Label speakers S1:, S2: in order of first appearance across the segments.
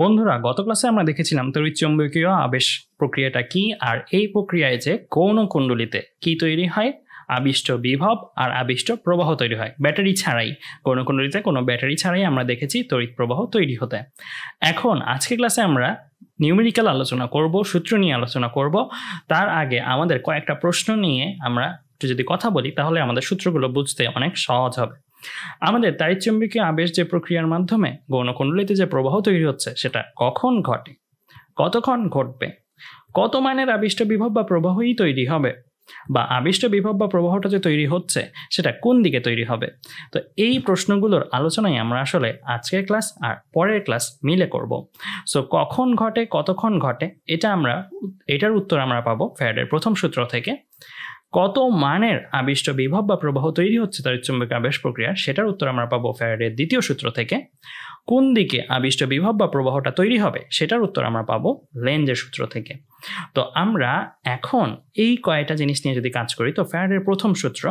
S1: বন্ধুরা গত ক্লাসে আমরা দেখেছিলাম তড়িৎ তড়িৎচুম্বকীয় আবেশ প্রক্রিয়াটা কি আর এই প্রক্রিয়ায় যে কোন কুণ্ডলিতে কি তৈরি হয় আবিষ্ট বিভব আর আবিষ্ট প্রবাহ তৈরি হয় ব্যাটারি ছাড়াই কোনো কুণ্ডলিতে কোনো ব্যাটারি ছাড়াই আমরা দেখেছি তড়িৎ প্রবাহ তৈরি হতে এখন আজকে ক্লাসে আমরা নিউমেরিক্যাল আলোচনা করব সূত্র নিয়ে আলোচনা করব তার আগে আমাদের কয়েকটা প্রশ্ন নিয়ে আমরা একটু যদি কথা বলি তাহলে আমাদের সূত্রগুলো বুঝতে অনেক সহজ হবে আমাদের তারিচম্বিকীয় আবেশ যে প্রক্রিয়ার মাধ্যমে গৌণকুণ্ডলিতে যে প্রবাহ তৈরি হচ্ছে সেটা কখন ঘটে কতক্ষণ ঘটবে কত মানের আবিষ্ট বিভব বা প্রবাহই তৈরি হবে বা আবিষ্ট বিভব বা প্রবাহটা যে তৈরি হচ্ছে সেটা কোন দিকে তৈরি হবে তো এই প্রশ্নগুলোর আলোচনায় আমরা আসলে আজকের ক্লাস আর পরের ক্লাস মিলে করব সো কখন ঘটে কতক্ষণ ঘটে এটা আমরা এটার উত্তর আমরা পাবো ফ্যারেডের প্রথম সূত্র থেকে কত মানের আবিষ্ট বিভব বা প্রবাহ তৈরি হচ্ছে তড়িৎচুম্বক আবেশ প্রক্রিয়া সেটার উত্তর আমরা পাবো ফ্যারাডের দ্বিতীয় সূত্র থেকে কোন দিকে আবিষ্ট বিভব বা প্রবাহটা তৈরি হবে সেটার উত্তর আমরা পাবো লেঞ্জের সূত্র থেকে তো আমরা এখন এই কয়টা জিনিস নিয়ে যদি কাজ করি তো ফ্যারাডের প্রথম সূত্র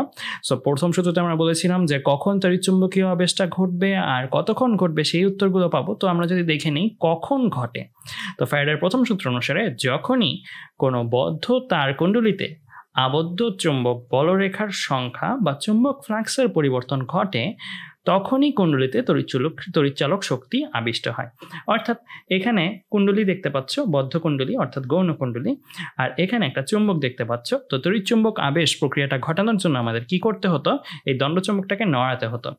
S1: সো প্রথম সূত্রতে আমরা বলেছিলাম যে কখন তড়িৎচুম্বকীয় আবেশটা ঘটবে আর কতক্ষণ ঘটবে সেই উত্তরগুলো পাবো তো আমরা যদি দেখে নিই কখন ঘটে তো ফ্যারাডের প্রথম সূত্র অনুসারে যখনই কোনো বদ্ধ তার কুণ্ডলিতে আবদ্ধ চুম্বক বলরেখার সংখ্যা বা চুম্বক ফ্লাক্সের পরিবর্তন ঘটে তখনই কুণ্ডলিতে তরিচালক তরিচালক শক্তি আবিষ্ট হয় অর্থাৎ এখানে কুণ্ডলি দেখতে পাচ্ছ বদ্ধ কুণ্ডলি অর্থাৎ গৌণ কুণ্ডলি আর এখানে একটা চুম্বক দেখতে পাচ্ছ তো তরিচুম্বক আবেশ প্রক্রিয়াটা ঘটানোর জন্য আমাদের কি করতে হতো এই দণ্ডচুম্বকটাকে নড়াতে হতো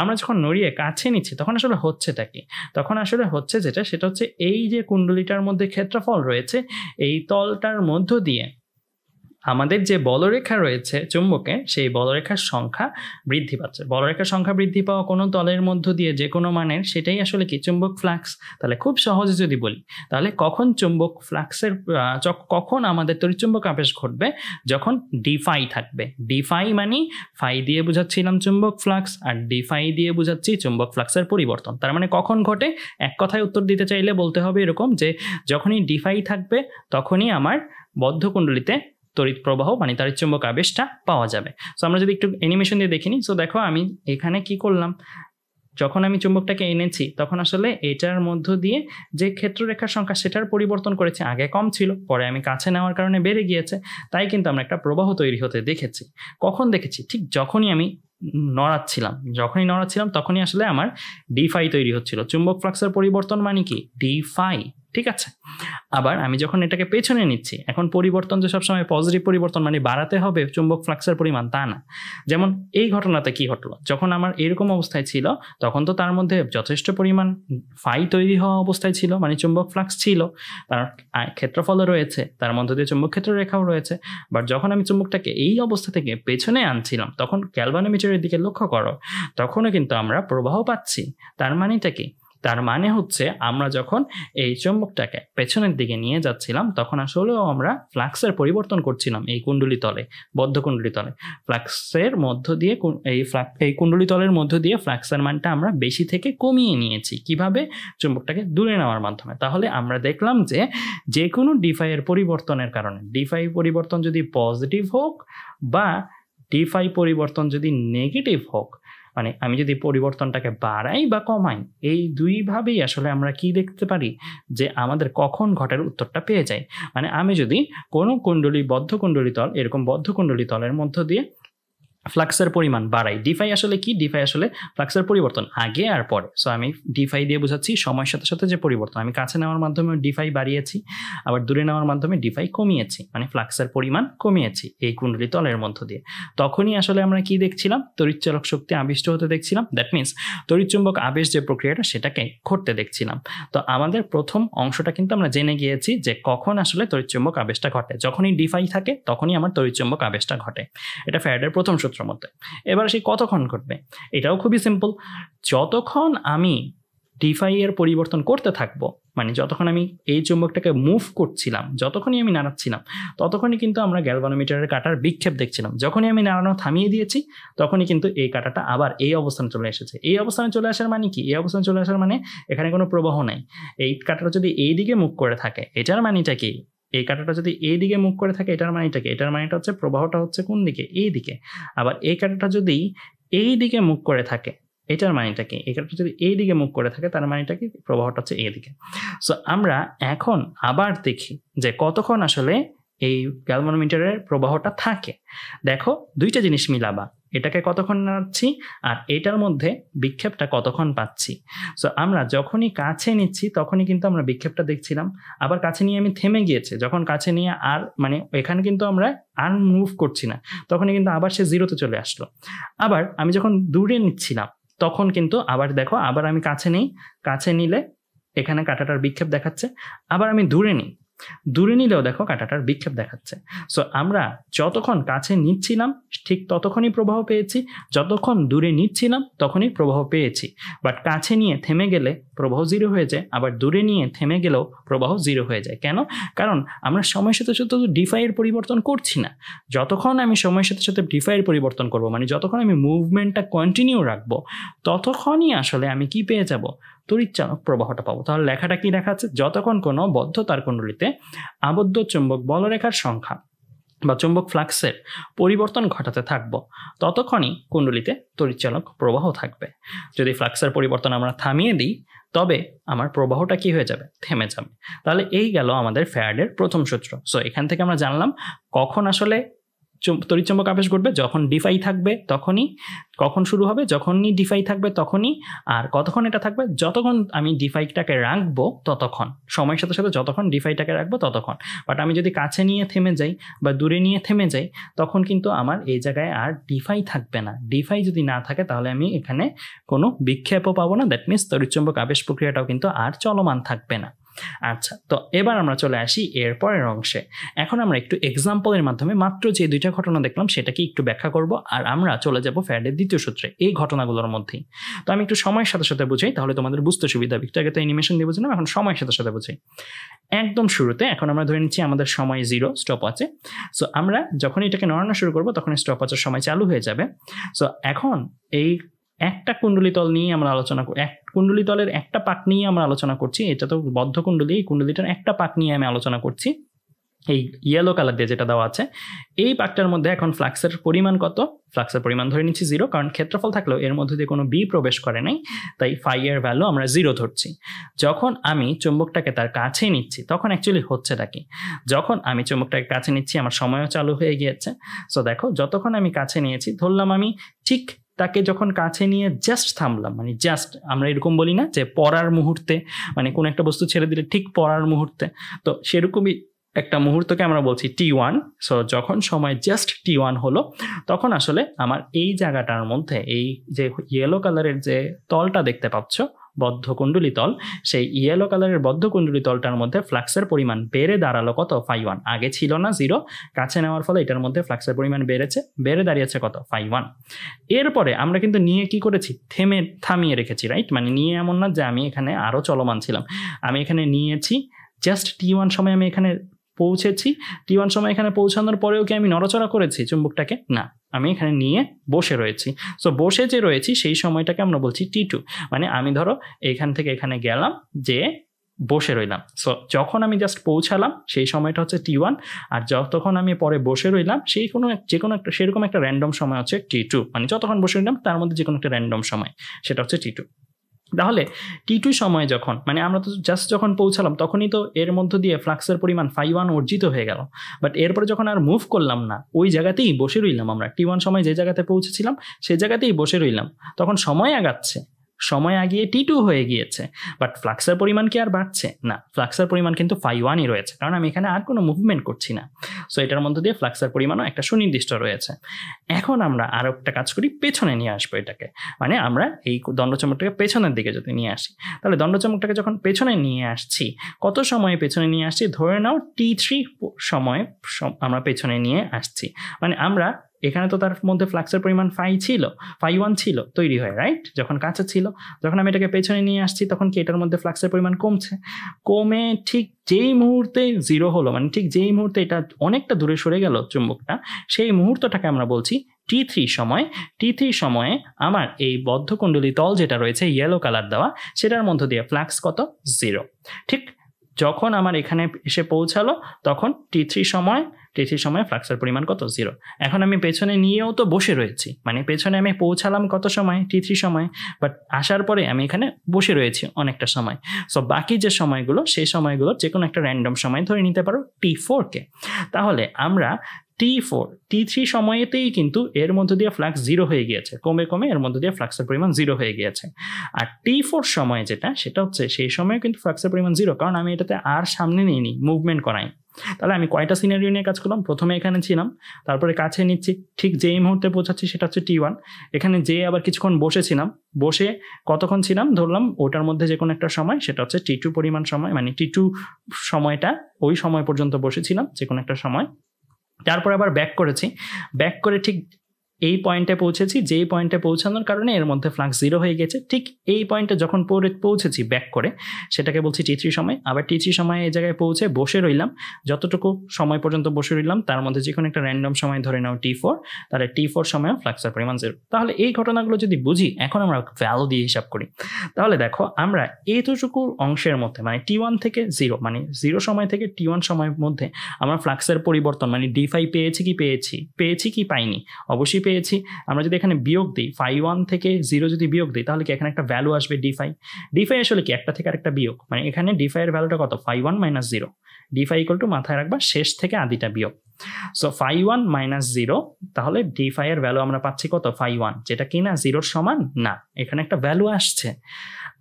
S1: আমরা যখন নড়িয়ে কাছে নিচ্ছি তখন আসলে হচ্ছেটা কি তখন আসলে হচ্ছে যেটা সেটা হচ্ছে এই যে কুণ্ডলিটার মধ্যে ক্ষেত্রফল রয়েছে এই তলটার মধ্য দিয়ে আমাদের যে বলরেখা রয়েছে চুম্বকে সেই বলরেখার সংখ্যা বৃদ্ধি পাচ্ছে বলরেখার সংখ্যা বৃদ্ধি পাওয়া কোনো তলের মধ্য দিয়ে যে কোনো মানের সেটাই আসলে কি চুম্বক ফ্লাক্স তাহলে খুব সহজে যদি বলি তাহলে কখন চুম্বক ফ্লাক্সের কখন আমাদের তরিচুম্বক আবেশ ঘটবে যখন ডিফাই থাকবে ডিফাই মানে ফাই দিয়ে বুঝাচ্ছিলাম চুম্বক ফ্লাক্স আর ডিফাই দিয়ে বুঝাচ্ছি চুম্বক ফ্লাক্সের পরিবর্তন তার মানে কখন ঘটে এক কথায় উত্তর দিতে চাইলে বলতে হবে এরকম যে যখনই ডিফাই থাকবে তখনই আমার বদ্ধকুণ্ডলিতে তড়িৎ প্রবাহ মানে তার চুম্বক আবেশটা পাওয়া যাবে সো আমরা যদি একটু অ্যানিমেশন দিয়ে দেখিনি সো দেখো আমি এখানে কি করলাম যখন আমি চুম্বকটাকে এনেছি তখন আসলে এটার মধ্য দিয়ে যে ক্ষেত্ররেখার সংখ্যা সেটার পরিবর্তন করেছে আগে কম ছিল পরে আমি কাছে নেওয়ার কারণে বেড়ে গিয়েছে তাই কিন্তু আমরা একটা প্রবাহ তৈরি হতে দেখেছি কখন দেখেছি ঠিক যখনই আমি নড়াচ্ছিলাম যখনই নড়াচ্ছিলাম তখনই আসলে আমার ডিফাই তৈরি হচ্ছিল চুম্বক ফ্লাক্সের পরিবর্তন মানে কি ডিফাই ঠিক আছে আবার আমি যখন এটাকে পেছনে নিচ্ছি এখন পরিবর্তন যে সবসময় পজিটিভ পরিবর্তন মানে বাড়াতে হবে চুম্বক ফ্লাক্সের পরিমাণ তা না যেমন এই ঘটনাতে কি ঘটলো যখন আমার এরকম অবস্থায় ছিল তখন তো তার মধ্যে যথেষ্ট পরিমাণ ফাই তৈরি হওয়া অবস্থায় ছিল মানে চুম্বক ফ্লাক্স ছিল তার ক্ষেত্রফলও রয়েছে তার মধ্য দিয়ে চুম্বক ক্ষেত্র রেখাও রয়েছে বাট যখন আমি চুম্বকটাকে এই অবস্থা থেকে পেছনে আনছিলাম তখন ক্যালভানোমিটারের দিকে লক্ষ্য করো তখনও কিন্তু আমরা প্রবাহ পাচ্ছি তার মানেটা কি তার মানে হচ্ছে আমরা যখন এই চুম্বকটাকে পেছনের দিকে নিয়ে যাচ্ছিলাম তখন আসলেও আমরা ফ্লাক্সের পরিবর্তন করছিলাম এই কুণ্ডলি তলে বদ্ধ কুণ্ডলি তলে ফ্লাক্সের মধ্য দিয়ে এই ফ্লাক এই কুণ্ডলি তলের মধ্য দিয়ে ফ্লাক্সের মানটা আমরা বেশি থেকে কমিয়ে নিয়েছি কিভাবে চুম্বকটাকে দূরে নেওয়ার মাধ্যমে তাহলে আমরা দেখলাম যে যে কোনো ডিফাইয়ের পরিবর্তনের কারণে ডিফাই পরিবর্তন যদি পজিটিভ হোক বা ডিফাই পরিবর্তন যদি নেগেটিভ হোক মানে আমি যদি পরিবর্তনটাকে বাড়াই বা কমাই এই দুইভাবেই আসলে আমরা কি দেখতে পারি যে আমাদের কখন ঘটার উত্তরটা পেয়ে যায় মানে আমি যদি কোনো কুণ্ডলী বদ্ধ কুণ্ডলী তল এরকম বদ্ধ কুণ্ডলী তলের মধ্য দিয়ে ফ্লাক্সের পরিমাণ বাড়াই ডিফাই আসলে কি ডিফাই আসলে ফ্লাক্সের পরিবর্তন আগে আর পরে সো আমি ডিফাই দিয়ে বোঝাচ্ছি সময়ের সাথে সাথে যে পরিবর্তন আমি কাছে নেওয়ার মাধ্যমে ডিফাই বাড়িয়েছি আবার দূরে নেওয়ার মাধ্যমে ডিফাই কমিয়েছি মানে ফ্লাক্সের পরিমাণ কমিয়েছি এই কুণ্ডলি তলের মধ্য দিয়ে তখনই আসলে আমরা কি দেখছিলাম তরিচ্চালক শক্তি আবিষ্ট হতে দেখছিলাম দ্যাট মিনস তরিচ্চুম্বক আবেশ যে প্রক্রিয়াটা সেটাকে ঘটতে দেখছিলাম তো আমাদের প্রথম অংশটা কিন্তু আমরা জেনে গিয়েছি যে কখন আসলে তরিচ্চুম্বক আবেশটা ঘটে যখনই ডিফাই থাকে তখনই আমার তরিচুম্বক আবেশটা ঘটে এটা ফ্যাডের প্রথম শক্তি সূত্র মতে এবার সে কতক্ষণ ঘটবে এটাও খুবই সিম্পল যতক্ষণ আমি ডিফাই এর পরিবর্তন করতে থাকবো মানে যতক্ষণ আমি এই চুম্বকটাকে মুভ করছিলাম যতক্ষণই আমি নাড়াচ্ছিলাম ততক্ষণই কিন্তু আমরা গ্যালভানোমিটারের কাটার বিক্ষেপ দেখছিলাম যখনই আমি নাড়ানো থামিয়ে দিয়েছি তখনই কিন্তু এই কাটাটা আবার এই অবস্থানে চলে এসেছে এই অবস্থানে চলে আসার মানে কি এই অবস্থানে চলে আসার মানে এখানে কোনো প্রবাহ নাই এই কাটাটা যদি এই দিকে মুখ করে থাকে এটার মানেটা কি এই কাঁটাটা যদি এই দিকে মুখ করে থাকে এটার মানিটাকে এটার মানিটা হচ্ছে প্রবাহটা হচ্ছে কোন দিকে এই দিকে আবার এই কাঁটাটা যদি এই দিকে মুখ করে থাকে এটার মানেটা কি এই কাঁটাটা যদি এই দিকে মুখ করে থাকে তার মানেটা কি প্রবাহটা হচ্ছে এই দিকে সো আমরা এখন আবার দেখি যে কতক্ষণ আসলে এই গ্যালমানোমিটারের প্রবাহটা থাকে দেখো দুইটা জিনিস মিলাবা এটাকে কতক্ষণ নাড়াচ্ছি আর এটার মধ্যে বিক্ষেপটা কতক্ষণ পাচ্ছি সো আমরা যখনই কাছে নিচ্ছি তখনই কিন্তু আমরা বিক্ষেপটা দেখছিলাম আবার কাছে নিয়ে আমি থেমে গিয়েছে যখন কাছে নিয়ে আর মানে এখানে কিন্তু আমরা আর মুভ করছি না তখনই কিন্তু আবার সে জিরোতে চলে আসলো আবার আমি যখন দূরে নিচ্ছিলাম তখন কিন্তু আবার দেখো আবার আমি কাছে নেই কাছে নিলে এখানে কাটাটার বিক্ষেপ দেখাচ্ছে আবার আমি দূরে নিই দূরে নিলেও দেখো কাঁটাটার বিক্ষেপ দেখাচ্ছে সো আমরা যতক্ষণ কাছে নিচ্ছিলাম ঠিক ততক্ষণই প্রবাহ পেয়েছি যতক্ষণ দূরে নিচ্ছিলাম তখনই প্রবাহ পেয়েছি বাট কাছে নিয়ে থেমে গেলে প্রবাহ জিরো হয়ে যায় আবার দূরে নিয়ে থেমে গেলেও প্রবাহ জিরো হয়ে যায় কেন কারণ আমরা সময়ের সাথে সাথে ডিফাইয়ের পরিবর্তন করছি না যতক্ষণ আমি সময়ের সাথে সাথে ডিফাইয়ের পরিবর্তন করব মানে যতক্ষণ আমি মুভমেন্টটা কন্টিনিউ রাখবো ততক্ষণই আসলে আমি কি পেয়ে যাব তড়িৎচালক প্রবাহটা পাবো তাহলে লেখাটা কি লেখা আছে যতক্ষণ কোনো বদ্ধ তার কুণ্ডলিতে আবদ্ধ চুম্বক বলরেখার সংখ্যা বা চুম্বক ফ্লাক্সের পরিবর্তন ঘটাতে থাকবো ততক্ষণই কুণ্ডলিতে তড়িৎচালক প্রবাহ থাকবে যদি ফ্লাক্সের পরিবর্তন আমরা থামিয়ে দিই তবে আমার প্রবাহটা কি হয়ে যাবে থেমে যাবে তাহলে এই গেল আমাদের ফ্যারাডের প্রথম সূত্র সো এখান থেকে আমরা জানলাম কখন আসলে তড়িৎচম্বক আবেশ ঘটবে যখন ডিফাই থাকবে তখনই কখন শুরু হবে যখনই ডিফাই থাকবে তখনই আর কতক্ষণ এটা থাকবে যতক্ষণ আমি ডিফাইটাকে রাখবো ততক্ষণ সময়ের সাথে সাথে যতক্ষণ ডিফাইটাকে রাখবো ততক্ষণ বাট আমি যদি কাছে নিয়ে থেমে যাই বা দূরে নিয়ে থেমে যাই তখন কিন্তু আমার এই জায়গায় আর ডিফাই থাকবে না ডিফাই যদি না থাকে তাহলে আমি এখানে কোনো বিক্ষেপও পাবো না দ্যাট মিনস তড়িৎচম্বক আবেশ প্রক্রিয়াটাও কিন্তু আর চলমান থাকবে না আচ্ছা তো এবার আমরা চলে আসি এর পরের অংশে এখন আমরা একটু এক্সাম্পলের মাধ্যমে মাত্র যে দুইটা ঘটনা দেখলাম সেটাকে একটু ব্যাখ্যা করব আর আমরা চলে যাব ফ্যাডের দ্বিতীয় সূত্রে এই ঘটনাগুলোর মধ্যেই তো আমি একটু সময়ের সাথে সাথে বুঝাই তাহলে তোমাদের বুঝতে সুবিধা হবে একটু আগে তো অ্যানিমেশন দিয়ে বুঝলাম এখন সময়ের সাথে সাথে বুঝাই একদম শুরুতে এখন আমরা ধরে নিচ্ছি আমাদের সময় জিরো স্টপ আছে সো আমরা যখন এটাকে নড়ানো শুরু করব তখন স্টপ আচার সময় চালু হয়ে যাবে সো এখন এই একটা কুণ্ডলী তল নিয়ে আমরা আলোচনা এক কুণ্ডলী তলের একটা পাক নিয়ে আমরা আলোচনা করছি এটা তো বদ্ধ কুণ্ডলী এই কুণ্ডলীটার একটা পাক নিয়ে আমি আলোচনা করছি এই ইয়েলো কালার দিয়ে যেটা দেওয়া আছে এই পাকটার মধ্যে এখন ফ্লাক্সের পরিমাণ কত ফ্লাক্সের পরিমাণ ধরে নিচ্ছি জিরো কারণ ক্ষেত্রফল থাকলেও এর মধ্যে দিয়ে কোনো বি প্রবেশ করে নাই তাই ফাইয়ের ভ্যালু আমরা জিরো ধরছি যখন আমি চুম্বকটাকে তার কাছে নিচ্ছি তখন অ্যাকচুয়ালি হচ্ছেটা কি যখন আমি চুম্বকটাকে কাছে নিচ্ছি আমার সময়ও চালু হয়ে গিয়েছে সো দেখো যতক্ষণ আমি কাছে নিয়েছি ধরলাম আমি ঠিক তাকে যখন কাছে নিয়ে জাস্ট থামলাম মানে জাস্ট আমরা এরকম বলি না যে পড়ার মুহূর্তে মানে কোনো একটা বস্তু ছেড়ে দিলে ঠিক পড়ার মুহূর্তে তো সেরকমই একটা মুহূর্তকে আমরা বলছি টি ওয়ান সো যখন সময় জাস্ট টি ওয়ান হলো তখন আসলে আমার এই জায়গাটার মধ্যে এই যে ইয়েলো কালারের যে তলটা দেখতে পাচ্ছ বদ্ধকুণ্ডলী তল সেই ইয়েলো কালারের কুণ্ডলী তলটার মধ্যে ফ্লাক্সের পরিমাণ বেড়ে দাঁড়ালো কত ফাই ওয়ান আগে ছিল না জিরো কাছে নেওয়ার ফলে এটার মধ্যে ফ্লাক্সের পরিমাণ বেড়েছে বেড়ে দাঁড়িয়েছে কত ফাই ওয়ান এরপরে আমরা কিন্তু নিয়ে কি করেছি থেমে থামিয়ে রেখেছি রাইট মানে নিয়ে এমন না যে আমি এখানে আরও চলমান ছিলাম আমি এখানে নিয়েছি জাস্ট টি ওয়ান সময় আমি এখানে পৌঁছেছি টি ওয়ান সময় এখানে পৌঁছানোর পরেও কি আমি নড়াচড়া করেছি চুম্বকটাকে না আমি এখানে নিয়ে বসে রয়েছি সো বসে যে রয়েছি সেই সময়টাকে আমরা বলছি টি টু মানে আমি ধরো এখান থেকে এখানে গেলাম যে বসে রইলাম সো যখন আমি জাস্ট পৌঁছালাম সেই সময়টা হচ্ছে টি ওয়ান আর যতক্ষণ আমি পরে বসে রইলাম সেই কোনো যে কোনো একটা সেরকম একটা র্যান্ডম সময় হচ্ছে টি টু মানে যতক্ষণ বসে রইলাম তার মধ্যে যে কোনো একটা র্যান্ডম সময় সেটা হচ্ছে টি টু তাহলে টি টু সময়ে যখন মানে আমরা তো জাস্ট যখন পৌঁছালাম তখনই তো এর মধ্য দিয়ে ফ্লাক্সের পরিমাণ ফাই ওয়ান অর্জিত হয়ে গেল বাট এরপরে যখন আর মুভ করলাম না ওই জায়গাতেই বসে রইলাম আমরা টি ওয়ান সময় যে জায়গাতে পৌঁছেছিলাম সে জায়গাতেই বসে রইলাম তখন সময় আগাচ্ছে সময় আগিয়ে টি টু হয়ে গিয়েছে বাট ফ্লাক্সের পরিমাণ কি আর বাড়ছে না ফ্লাক্সের পরিমাণ কিন্তু ফাই ওয়ানই রয়েছে কারণ আমি এখানে আর কোনো মুভমেন্ট করছি না সো এটার মধ্যে দিয়ে ফ্লাক্সের পরিমাণও একটা সুনির্দিষ্ট রয়েছে এখন আমরা আরও একটা কাজ করি পেছনে নিয়ে আসবো এটাকে মানে আমরা এই দণ্ডচমকটাকে পেছনের দিকে যদি নিয়ে আসি তাহলে দণ্ডচমকটাকে যখন পেছনে নিয়ে আসছি কত সময়ে পেছনে নিয়ে আসছি ধরে নাও টি থ্রি সময় আমরা পেছনে নিয়ে আসছি মানে আমরা এখানে তো তার মধ্যে ফ্লাক্সের পরিমাণ ফাই ছিল ফাই ওয়ান ছিল তৈরি হয় রাইট যখন কাছে ছিল যখন আমি এটাকে পেছনে নিয়ে আসছি তখন কি এটার মধ্যে ফ্লাক্সের পরিমাণ কমছে কমে ঠিক যেই মুহূর্তে জিরো হলো মানে ঠিক যেই মুহূর্তে এটা অনেকটা দূরে সরে গেল চুম্বকটা সেই মুহূর্তটাকে আমরা বলছি টি থ্রি সময় টি থ্রি সময়ে আমার এই বদ্ধকুণ্ডলী তল যেটা রয়েছে ইয়েলো কালার দেওয়া সেটার মধ্য দিয়ে ফ্লাক্স কত জিরো ঠিক যখন আমার এখানে এসে পৌঁছালো তখন টি থ্রি সময় টি থ্রি সময় ফ্লাক্সের পরিমাণ কত জিরো এখন আমি পেছনে নিয়েও তো বসে রয়েছি মানে পেছনে আমি পৌঁছালাম কত সময় টি থ্রি সময় বাট আসার পরে আমি এখানে বসে রয়েছি অনেকটা সময় সো বাকি যে সময়গুলো সেই সময়গুলো যে কোনো একটা র্যান্ডম সময় ধরে নিতে পারো টি ফোরকে তাহলে আমরা টি ফোর টি থ্রি সময়েতেই কিন্তু এর মধ্য দিয়ে ফ্লাক্স জিরো হয়ে গিয়েছে কমে কমে এর মধ্য দিয়ে ফ্লাক্সের পরিমাণ জিরো হয়ে গিয়েছে আর টি ফোর সময় যেটা সেটা হচ্ছে সেই সময় কিন্তু ফ্লাক্সের পরিমাণ জিরো কারণ আমি এটাতে আর সামনে নিইনি মুভমেন্ট করাই তাহলে আমি কয়টা সিনারিও নিয়ে কাজ করলাম প্রথমে এখানে ছিলাম তারপরে কাছে নিচ্ছি ঠিক যেই মুহূর্তে পৌঁছাচ্ছি সেটা হচ্ছে টি ওয়ান এখানে যে আবার কিছুক্ষণ বসেছিলাম বসে কতক্ষণ ছিলাম ধরলাম ওটার মধ্যে যে কোনো একটা সময় সেটা হচ্ছে টি টু পরিমাণ সময় মানে টি টু সময়টা ওই সময় পর্যন্ত বসেছিলাম যে কোনো একটা সময় তারপর আবার ব্যাক করেছি ব্যাক করে ঠিক এই পয়েন্টে পৌঁছেছি যেই পয়েন্টে পৌঁছানোর কারণে এর মধ্যে ফ্লাক্স জিরো হয়ে গেছে ঠিক এই পয়েন্টে যখন পরে পৌঁছেছি ব্যাক করে সেটাকে বলছি টি সময় আবার টি সময় এই জায়গায় পৌঁছে বসে রইলাম যতটুকু সময় পর্যন্ত বসে রইলাম তার মধ্যে যে কোনো একটা র্যান্ডম সময় ধরে নাও টি ফোর তাহলে টি ফোর সময়ও ফ্লাক্সের পরিমাণ জিরো তাহলে এই ঘটনাগুলো যদি বুঝি এখন আমরা ভ্যালু দিয়ে হিসাব করি তাহলে দেখো আমরা এতটুকু অংশের মধ্যে মানে টি ওয়ান থেকে জিরো মানে জিরো সময় থেকে টি ওয়ান সময়ের মধ্যে আমরা ফ্লাক্সের পরিবর্তন মানে ডি ফাই পেয়েছি কি পেয়েছি পেয়েছি কি পাইনি অবশ্যই পেয়েছি আমরা যদি এখানে বিয়োগ দিই ফাই ওয়ান থেকে জিরো যদি বিয়োগ দিই তাহলে কি এখানে একটা ভ্যালু আসবে ডিফাই ডিফাই আসলে কি একটা থেকে আরেকটা বিয়োগ মানে এখানে এর ভ্যালুটা কত phi one minus zero d phi equal to মাথায় রাখবা শেষ থেকে আদিটা বিয়োগ so phi one minus zero তাহলে ডি এর ভ্যালু আমরা পাচ্ছি কত ফাই ওয়ান যেটা কি না জিরোর সমান না এখানে একটা ভ্যালু আসছে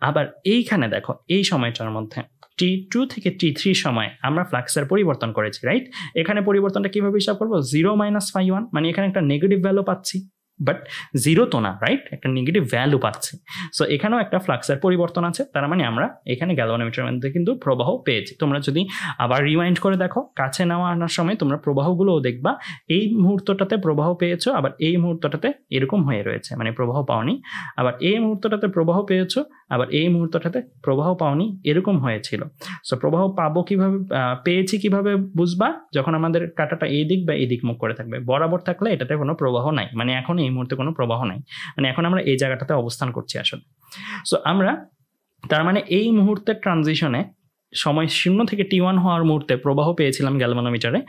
S1: আবার এইখানে দেখো এই সময়টার মধ্যে টি টু থেকে টি থ্রি সময় আমরা ফ্লাক্সের পরিবর্তন করেছি রাইট এখানে পরিবর্তনটা কীভাবে হিসাব করবো জিরো মাইনাস ফাই ওয়ান মানে এখানে একটা নেগেটিভ ভ্যালু পাচ্ছি বাট জিরো তো না রাইট একটা নেগেটিভ ভ্যালু পাচ্ছে সো এখানেও একটা ফ্লাক্সের পরিবর্তন আছে তার মানে আমরা এখানে গ্যালোনোমিটার মধ্যে কিন্তু প্রবাহ পেয়েছি তোমরা যদি আবার রিমাইন্ড করে দেখো কাছে নেওয়া আনার সময় তোমরা প্রবাহগুলোও দেখবা এই মুহূর্তটাতে প্রবাহ পেয়েছো আবার এই মুহূর্তটাতে এরকম হয়ে রয়েছে মানে প্রবাহ পাওনি আবার এই মুহূর্তটাতে প্রবাহ পেয়েছো আবার এই মুহূর্তটাতে প্রবাহ পাওনি এরকম হয়েছিল সো প্রবাহ পাবো কিভাবে পেয়েছি কিভাবে বুঝবা যখন আমাদের কাটাটা এই দিক বা এই দিক মুখ করে থাকবে বরাবর থাকলে এটাতে কোনো প্রবাহ নাই মানে এখন এই এই মুহূর্তে কোনো প্রবাহ নাই মানে এখন আমরা এই জায়গাটাতে অবস্থান করছি আসলে সো আমরা তার মানে এই মুহূর্তের ট্রানজিশনে সময় শূন্য থেকে টি ওয়ান হওয়ার মুহূর্তে প্রবাহ পেয়েছিলাম গ্যালভানোমিটারে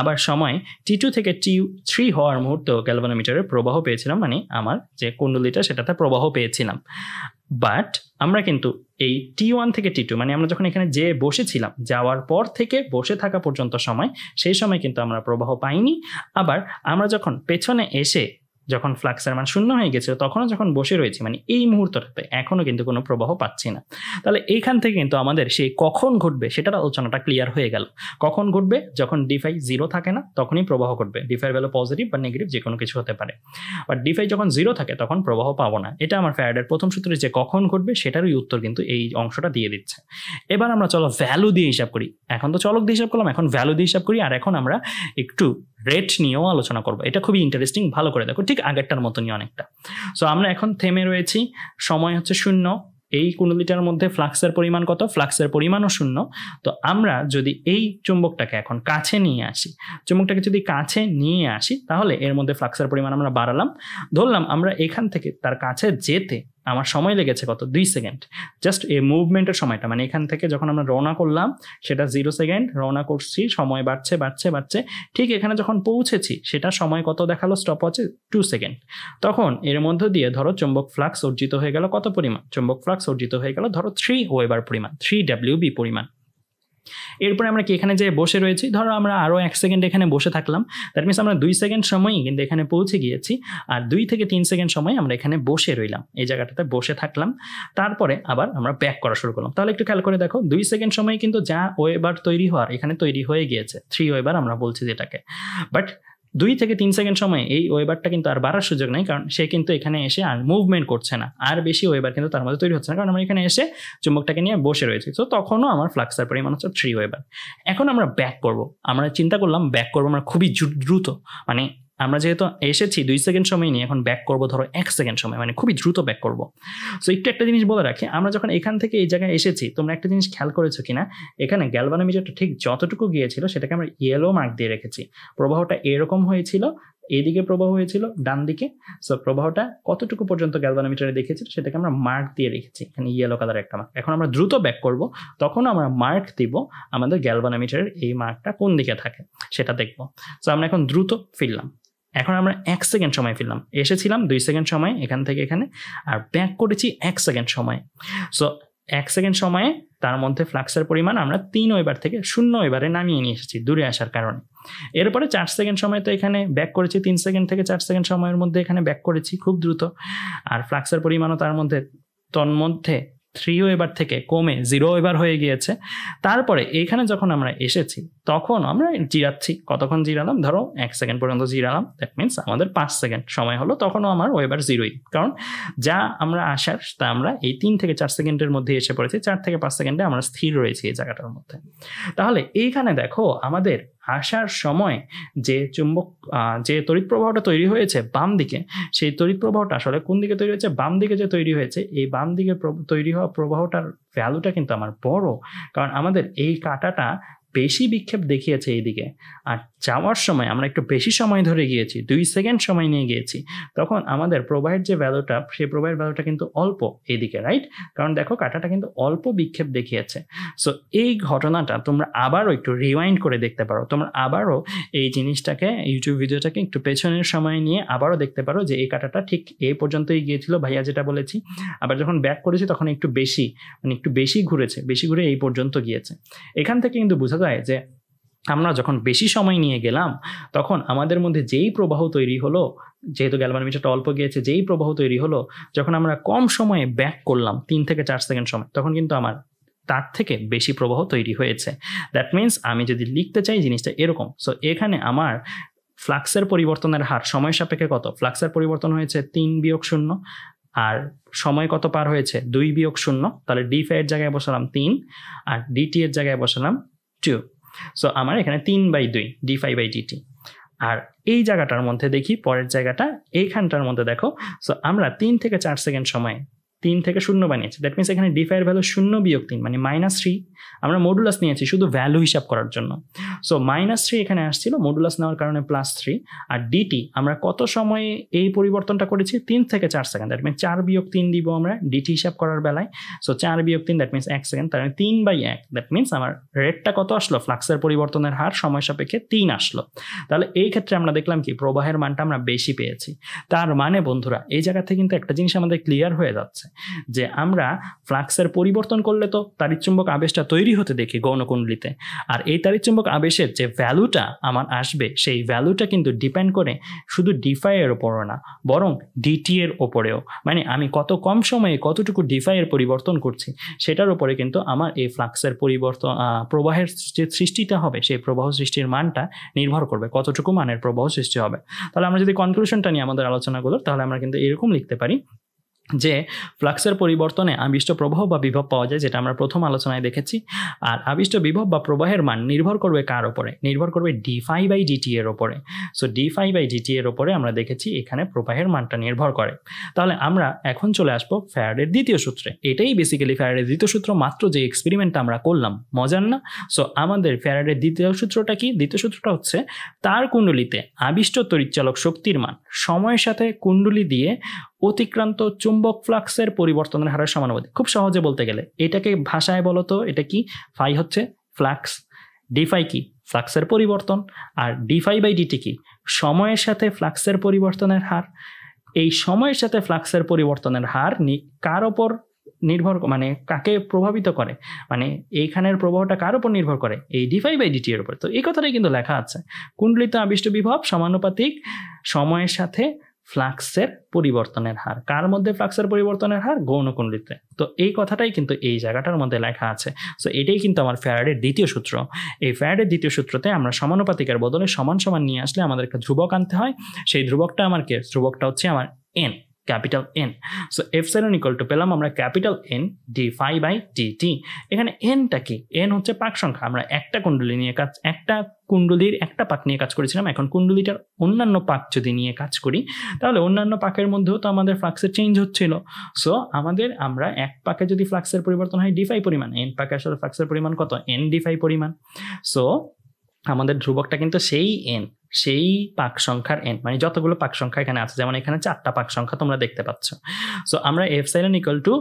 S1: আবার সময় টি টু থেকে টি থ্রি হওয়ার মুহূর্তেও গ্যালভানোমিটারে প্রবাহ পেয়েছিলাম মানে আমার যে কুণ্ডলিটা সেটাতে প্রবাহ পেয়েছিলাম বাট আমরা কিন্তু এই টি ওয়ান থেকে টি টু মানে আমরা যখন এখানে যে বসেছিলাম যাওয়ার পর থেকে বসে থাকা পর্যন্ত সময় সেই সময় কিন্তু আমরা প্রবাহ পাইনি আবার আমরা যখন পেছনে এসে যখন ফ্লাক্সের মান শূন্য হয়ে গেছিল তখনও যখন বসে রয়েছে মানে এই মুহূর্তটাতে এখনও কিন্তু কোনো প্রবাহ পাচ্ছি না তাহলে এইখান থেকে কিন্তু আমাদের সেই কখন ঘটবে সেটার আলোচনাটা ক্লিয়ার হয়ে গেল কখন ঘটবে যখন ডিফাই জিরো থাকে না তখনই প্রবাহ ঘটবে ডিফাইয়ের ভ্যালু পজিটিভ বা নেগেটিভ যে কোনো কিছু হতে পারে বা ডিফাই যখন জিরো থাকে তখন প্রবাহ পাবো না এটা আমার ফ্যারাডের প্রথম সূত্রে যে কখন ঘটবে সেটারই উত্তর কিন্তু এই অংশটা দিয়ে দিচ্ছে এবার আমরা চলো ভ্যালু দিয়ে হিসাব করি এখন তো চলক দিয়ে হিসাব করলাম এখন ভ্যালু দিয়ে হিসাব করি আর এখন আমরা একটু রেট নিয়েও আলোচনা করবো এটা খুবই ইন্টারেস্টিং ভালো করে দেখো ঠিক আগেরটার মতনই অনেকটা সো আমরা এখন থেমে রয়েছি সময় হচ্ছে শূন্য এই কুণ্ডলিটার মধ্যে ফ্লাক্সের পরিমাণ কত ফ্লাক্সের পরিমাণও শূন্য তো আমরা যদি এই চুম্বকটাকে এখন কাছে নিয়ে আসি চুম্বকটাকে যদি কাছে নিয়ে আসি তাহলে এর মধ্যে ফ্লাক্সের পরিমাণ আমরা বাড়ালাম ধরলাম আমরা এখান থেকে তার কাছে যেতে আমার সময় লেগেছে কত দুই সেকেন্ড জাস্ট এই মুভমেন্টের সময়টা মানে এখান থেকে যখন আমরা রওনা করলাম সেটা জিরো সেকেন্ড রওনা করছি সময় বাড়ছে বাড়ছে বাড়ছে ঠিক এখানে যখন পৌঁছেছি সেটা সময় কত দেখালো স্টপ হচ্ছে টু সেকেন্ড তখন এর মধ্য দিয়ে ধরো চুম্বক ফ্লাক্স অর্জিত হয়ে গেল কত পরিমাণ চুম্বক ফ্লাক্স অর্জিত হয়ে গেল ধরো থ্রি ওয়েবার পরিমাণ থ্রি ডাব্লিউবি পরিমাণ এরপরে আমরা কি এখানে যে বসে রয়েছি ধরো আমরা আরও এক সেকেন্ড এখানে বসে থাকলাম দ্যাট মিনস আমরা দুই সেকেন্ড সময়ই কিন্তু এখানে পৌঁছে গিয়েছি আর দুই থেকে তিন সেকেন্ড সময় আমরা এখানে বসে রইলাম এই জায়গাটাতে বসে থাকলাম তারপরে আবার আমরা ব্যাক করা শুরু করলাম তাহলে একটু খেয়াল করে দেখো দুই সেকেন্ড সময় কিন্তু যা ওয়েবার তৈরি হওয়ার এখানে তৈরি হয়ে গিয়েছে থ্রি ওয়েবার আমরা বলছি যেটাকে বাট দুই থেকে তিন সেকেন্ড সময়ে এই ওয়েবারটা কিন্তু আর বাড়ার সুযোগ নেই কারণ সে কিন্তু এখানে এসে আর মুভমেন্ট করছে না আর বেশি ওয়েবার কিন্তু তার মধ্যে তৈরি হচ্ছে না কারণ আমরা এখানে এসে চুম্বকটাকে নিয়ে বসে রয়েছে তো তখনও আমার ফ্লাক্সার পরিমাণ হচ্ছে থ্রি ওয়েবার এখন আমরা ব্যাক করব আমরা চিন্তা করলাম ব্যাক করবো আমরা খুবই দ্রুত মানে আমরা যেহেতু এসেছি দুই সেকেন্ড সময় নিয়ে এখন ব্যাক করবো ধরো এক সেকেন্ড সময় মানে খুবই দ্রুত ব্যাক করব সো একটু একটা জিনিস বলে রাখি আমরা যখন এখান থেকে এই জায়গায় এসেছি তোমরা একটা জিনিস খেয়াল করেছো কিনা এখানে গ্যালবানোমিটারটা ঠিক যতটুকু গিয়েছিল সেটাকে আমরা ইয়েলো মার্ক দিয়ে রেখেছি প্রবাহটা এরকম হয়েছিল এদিকে প্রবাহ হয়েছিল ডান দিকে সো প্রবাহটা কতটুকু পর্যন্ত গ্যালবানোমিটারে দেখেছিল সেটাকে আমরা মার্ক দিয়ে রেখেছি এখানে ইয়েলো কালার একটা মার্ক এখন আমরা দ্রুত ব্যাক করব তখন আমরা মার্ক দিব আমাদের গ্যালবানোমিটারের এই মার্কটা কোন দিকে থাকে সেটা দেখব সো আমরা এখন দ্রুত ফিরলাম এখন আমরা এক সেকেন্ড সময় ফিরলাম এসেছিলাম দুই সেকেন্ড সময় এখান থেকে এখানে আর ব্যাক করেছি এক সেকেন্ড সময় সো এক সেকেন্ড সময়ে তার মধ্যে ফ্লাক্সের পরিমাণ আমরা তিন ওইবার থেকে শূন্য ওইবারে নামিয়ে নিয়ে এসেছি দূরে আসার কারণে এরপরে চার সেকেন্ড সময় তো এখানে ব্যাক করেছি তিন সেকেন্ড থেকে চার সেকেন্ড সময়ের মধ্যে এখানে ব্যাক করেছি খুব দ্রুত আর ফ্লাক্সের পরিমাণও তার মধ্যে তন্মধ্যে থ্রি ওয়েবার থেকে কমে জিরো ওয়েবার হয়ে গিয়েছে তারপরে এখানে যখন আমরা এসেছি তখন আমরা জিরাচ্ছি কতক্ষণ জিরালাম ধরো এক সেকেন্ড পর্যন্ত জিরালাম দ্যাট মিনস আমাদের পাঁচ সেকেন্ড সময় হলো তখনও আমার ওয়েবার জিরোই কারণ যা আমরা আসার তা আমরা এই তিন থেকে চার সেকেন্ডের মধ্যে এসে পড়েছি চার থেকে পাঁচ সেকেন্ডে আমরা স্থির রয়েছি এই জায়গাটার মধ্যে তাহলে এইখানে দেখো আমাদের আসার সময় যে চুম্বক যে তড়িৎ প্রবাহটা তৈরি হয়েছে বাম দিকে সেই তড়িৎ প্রবাহটা আসলে কোন দিকে তৈরি হয়েছে বাম দিকে যে তৈরি হয়েছে এই বাম দিকে তৈরি হওয়া প্রবাহটার ভ্যালুটা কিন্তু আমার বড় কারণ আমাদের এই কাটাটা বেশি বিক্ষেপ দেখিয়েছে এইদিকে আর যাওয়ার সময় আমরা একটু বেশি সময় ধরে গিয়েছি দুই সেকেন্ড সময় নিয়ে গিয়েছি তখন আমাদের প্রোভাইড যে ভ্যালুটা সেই প্রোভাইড ভ্যালুটা কিন্তু অল্প এইদিকে রাইট কারণ দেখো কাটাটা কিন্তু অল্প বিক্ষেপ দেখিয়েছে সো এই ঘটনাটা তোমরা আবারও একটু রিওয়াইন্ড করে দেখতে পারো তোমরা আবারও এই জিনিসটাকে ইউটিউব ভিডিওটাকে একটু পেছনের সময় নিয়ে আবারও দেখতে পারো যে এই কাটাটা ঠিক এই পর্যন্তই গিয়েছিল ভাইয়া যেটা বলেছি আবার যখন ব্যাক করেছি তখন একটু বেশি মানে একটু বেশি ঘুরেছে বেশি ঘুরে এই পর্যন্ত গিয়েছে এখান থেকে কিন্তু বোঝা যায় যে আমরা যখন বেশি সময় নিয়ে গেলাম তখন আমাদের মধ্যে যেই প্রবাহ তৈরি হলো যেহেতু মিটারটা অল্প গিয়েছে যেই প্রবাহ তৈরি হলো যখন আমরা কম সময়ে ব্যাক করলাম তিন থেকে চার সেকেন্ড সময় তখন কিন্তু আমার তার থেকে বেশি প্রবাহ তৈরি হয়েছে দ্যাট মিন্স আমি যদি লিখতে চাই জিনিসটা এরকম সো এখানে আমার ফ্লাক্সের পরিবর্তনের হার সময় সাপেক্ষে কত ফ্লাক্সের পরিবর্তন হয়েছে তিন বিয়োগ শূন্য আর সময় কত পার হয়েছে দুই বিয়োগ শূন্য তাহলে ডি ফাইয়ের জায়গায় বসালাম তিন আর ডিটি এর জায়গায় বসালাম টু সো আমার এখানে তিন বাই দুই ডি ফাই বাই ডিটি আর এই জায়গাটার মধ্যে দেখি পরের জায়গাটা এইখানটার মধ্যে দেখো সো আমরা তিন থেকে চার সেকেন্ড সময় তিন থেকে শূন্য বানিয়েছে দ্যাট মিনস এখানে এর ভ্যালু শূন্য বিয়োগ তিন মানে মাইনাস থ্রি আমরা মডুলাস নিয়েছি শুধু ভ্যালু হিসাব করার জন্য সো মাইনাস থ্রি এখানে আসছিল মডুলাস নেওয়ার কারণে প্লাস থ্রি আর ডিটি আমরা কত সময়ে এই পরিবর্তনটা করেছি তিন থেকে চার সেকেন্ড দ্যাট মিনস চার বিয়োগ তিন দিব আমরা ডিটি হিসাব করার বেলায় সো চার বিয়োগ তিন দ্যাট মিনস এক সেকেন্ড তার মানে তিন বাই এক দ্যাট মিনস আমার রেটটা কত আসলো ফ্লাক্সের পরিবর্তনের হার সময় সাপেক্ষে তিন আসলো তাহলে এই ক্ষেত্রে আমরা দেখলাম কি প্রবাহের মানটা আমরা বেশি পেয়েছি তার মানে বন্ধুরা এই জায়গা থেকে কিন্তু একটা জিনিস আমাদের ক্লিয়ার হয়ে যাচ্ছে যে আমরা ফ্লাক্সের পরিবর্তন করলে তো তারিচুম্বক আবেশটা তৈরি হতে দেখি গৌণকুণ্ডলিতে আর এই তারিচুম্বক আবেশের যে ভ্যালুটা আমার আসবে সেই ভ্যালুটা কিন্তু ডিপেন্ড করে শুধু ডিফাইয়ের ওপরও না বরং ডিটি এর ওপরেও মানে আমি কত কম সময়ে কতটুকু ডিফাইয়ের পরিবর্তন করছি সেটার উপরে কিন্তু আমার এই ফ্লাক্সের পরিবর্তন প্রবাহের যে সৃষ্টিটা হবে সেই প্রবাহ সৃষ্টির মানটা নির্ভর করবে কতটুকু মানের প্রবাহ সৃষ্টি হবে তাহলে আমরা যদি কনক্লুশনটা নিয়ে আমাদের আলোচনা তাহলে আমরা কিন্তু এরকম লিখতে পারি যে ফ্লাক্সের পরিবর্তনে আবিষ্ট প্রবাহ বা বিভব পাওয়া যায় যেটা আমরা প্রথম আলোচনায় দেখেছি আর আবিষ্ট বিভব বা প্রবাহের মান নির্ভর করবে কার ওপরে নির্ভর করবে ডি ফাই বাই ডিটি এর ওপরে so d phi by dt এর ওপরে আমরা দেখেছি এখানে প্রবাহের মানটা নির্ভর করে তাহলে আমরা এখন চলে আসবো ফ্যারের দ্বিতীয় সূত্রে এটাই বেসিক্যালি ফ্যারের দ্বিতীয় সূত্র মাত্র যে এক্সপেরিমেন্টটা আমরা করলাম মজার না সো আমাদের ফ্যারের দ্বিতীয় সূত্রটা কি দ্বিতীয় সূত্রটা হচ্ছে তার কুণ্ডলিতে আবিষ্ট তরিচালক শক্তির মান সময়ের সাথে কুণ্ডলি দিয়ে অতিক্রান্ত চুম্বক ফ্লাক্সের পরিবর্তনের হারের সমানুপাতিক খুব সহজে বলতে গেলে এটাকে ভাষায় বলতো এটা কি ফাই হচ্ছে ফ্লাক্স ডিফাই কি ফ্লাক্সের পরিবর্তন আর ডিফাই বাই ডিটি কি সময়ের সাথে ফ্লাক্সের পরিবর্তনের হার এই সময়ের সাথে ফ্লাক্সের পরিবর্তনের হার কার ওপর নির্ভর মানে কাকে প্রভাবিত করে মানে এইখানের প্রবাহটা কার উপর নির্ভর করে এই ডিফাই বাই ডিটি এর উপর তো এই কথাটাই কিন্তু লেখা আছে কুণ্ডলিত আবিষ্ট বিভব সমানুপাতিক সময়ের সাথে ফ্লাক্সের পরিবর্তনের হার কার মধ্যে ফ্লাক্সের পরিবর্তনের হার গৌণকুণ্ডিতে তো এই কথাটাই কিন্তু এই জায়গাটার মধ্যে লেখা আছে সো এটাই কিন্তু আমার ফ্যারাডের দ্বিতীয় সূত্র এই ফ্যারাডের দ্বিতীয় সূত্রতে আমরা সমানুপাতিকের বদলে সমান সমান নিয়ে আসলে আমাদের একটা ধ্রুবক আনতে হয় সেই ধ্রুবকটা আমার কে ধ্রুবকটা হচ্ছে আমার N capital N so epsilon equal to পেলাম আমরা capital N d phi by t t এখানে এনটা কি এন হচ্ছে পাক সংখ্যা আমরা একটা কুণ্ডলী নিয়ে কাজ একটা কুণ্ডলির একটা পাক নিয়ে কাজ করেছিলাম এখন কুণ্ডলিটার অন্যান্য পাক যদি নিয়ে কাজ করি তাহলে অন্যান্য পাকের মধ্যেও তো আমাদের ফ্লাক্সের চেঞ্জ হচ্ছিল সো আমাদের আমরা এক পাকে যদি ফ্লাক্সের পরিবর্তন হয় ডিফাই পরিমাণ এন পাকে আসলে ফ্লাক্সের পরিমাণ কত এন ডিফাই পরিমাণ সো আমাদের ধ্রুবকটা কিন্তু সেই এন সেই পাক সংখ্যার এন মানে যতগুলো পাক সংখ্যা এখানে আছে যেমন এখানে চারটা পাক সংখ্যা তোমরা দেখতে পাচ্ছ সো আমরা epsilon equal to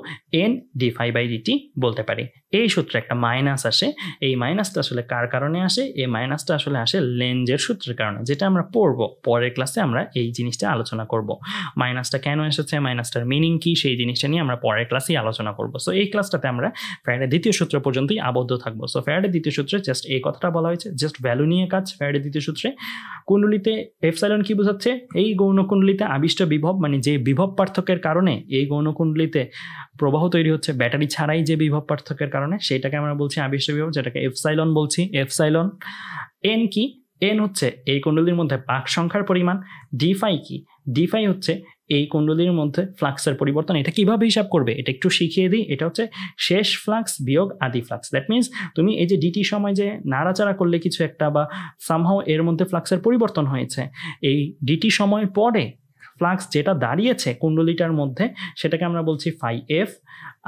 S1: N d phi by dt বলতে পারি এই সূত্রে একটা মাইনাস আসে এই মাইনাসটা আসলে কার কারণে আসে এই মাইনাসটা আসলে আসে লেঞ্জের সূত্রের কারণে যেটা আমরা পড়ব পরের ক্লাসে আমরা এই জিনিসটা আলোচনা করব মাইনাসটা কেন এসেছে মাইনাসটার মিনিং কি সেই জিনিসটা নিয়ে আমরা পরের ক্লাসেই আলোচনা করব সো এই ক্লাসটাতে আমরা ফ্রাইডে দ্বিতীয় সূত্র পর্যন্তই আবদ্ধ থাকবো সো ফ্রাইডে দ্বিতীয় সূত্রে জাস্ট এই কথাটা বলা হয়েছে জাস্ট ভ্যালু নিয়ে কাজ ফ্রাইডে দ্বিতীয় সূত্রে কুণ্ডলিতে এফসাইলন কি বোঝাচ্ছে এই গৌণকুণ্ডলিতে আবিষ্ট বিভব মানে যে বিভব পার্থক্যের কারণে এই গৌণকুণ্ডলিতে প্রবাহ তৈরি হচ্ছে ব্যাটারি ছাড়াই যে বিভব পার্থক্যের কারণে সেটাকে আমরা বলছি আবিষ্ট বিভব যেটাকে এফসাইলন বলছি এফসাইলন এন কি এন হচ্ছে এই কুণ্ডলীর মধ্যে পাক সংখ্যার পরিমাণ ডিফাই কি ডিফাই হচ্ছে এই কুণ্ডলীর মধ্যে ফ্লাক্সের পরিবর্তন এটা কিভাবে হিসাব করবে এটা একটু শিখিয়ে দিই এটা হচ্ছে শেষ ফ্লাক্স বিয়োগ আদি ফ্লাক্স দ্যাট মিনস তুমি এই যে ডিটি সময় যে নাড়াচাড়া করলে কিছু একটা বা সামহাও এর মধ্যে ফ্লাক্সের পরিবর্তন হয়েছে এই ডিটি সময় পরে ফ্লাক্স যেটা দাঁড়িয়েছে কুণ্ডলিটার মধ্যে সেটাকে আমরা বলছি ফাই এফ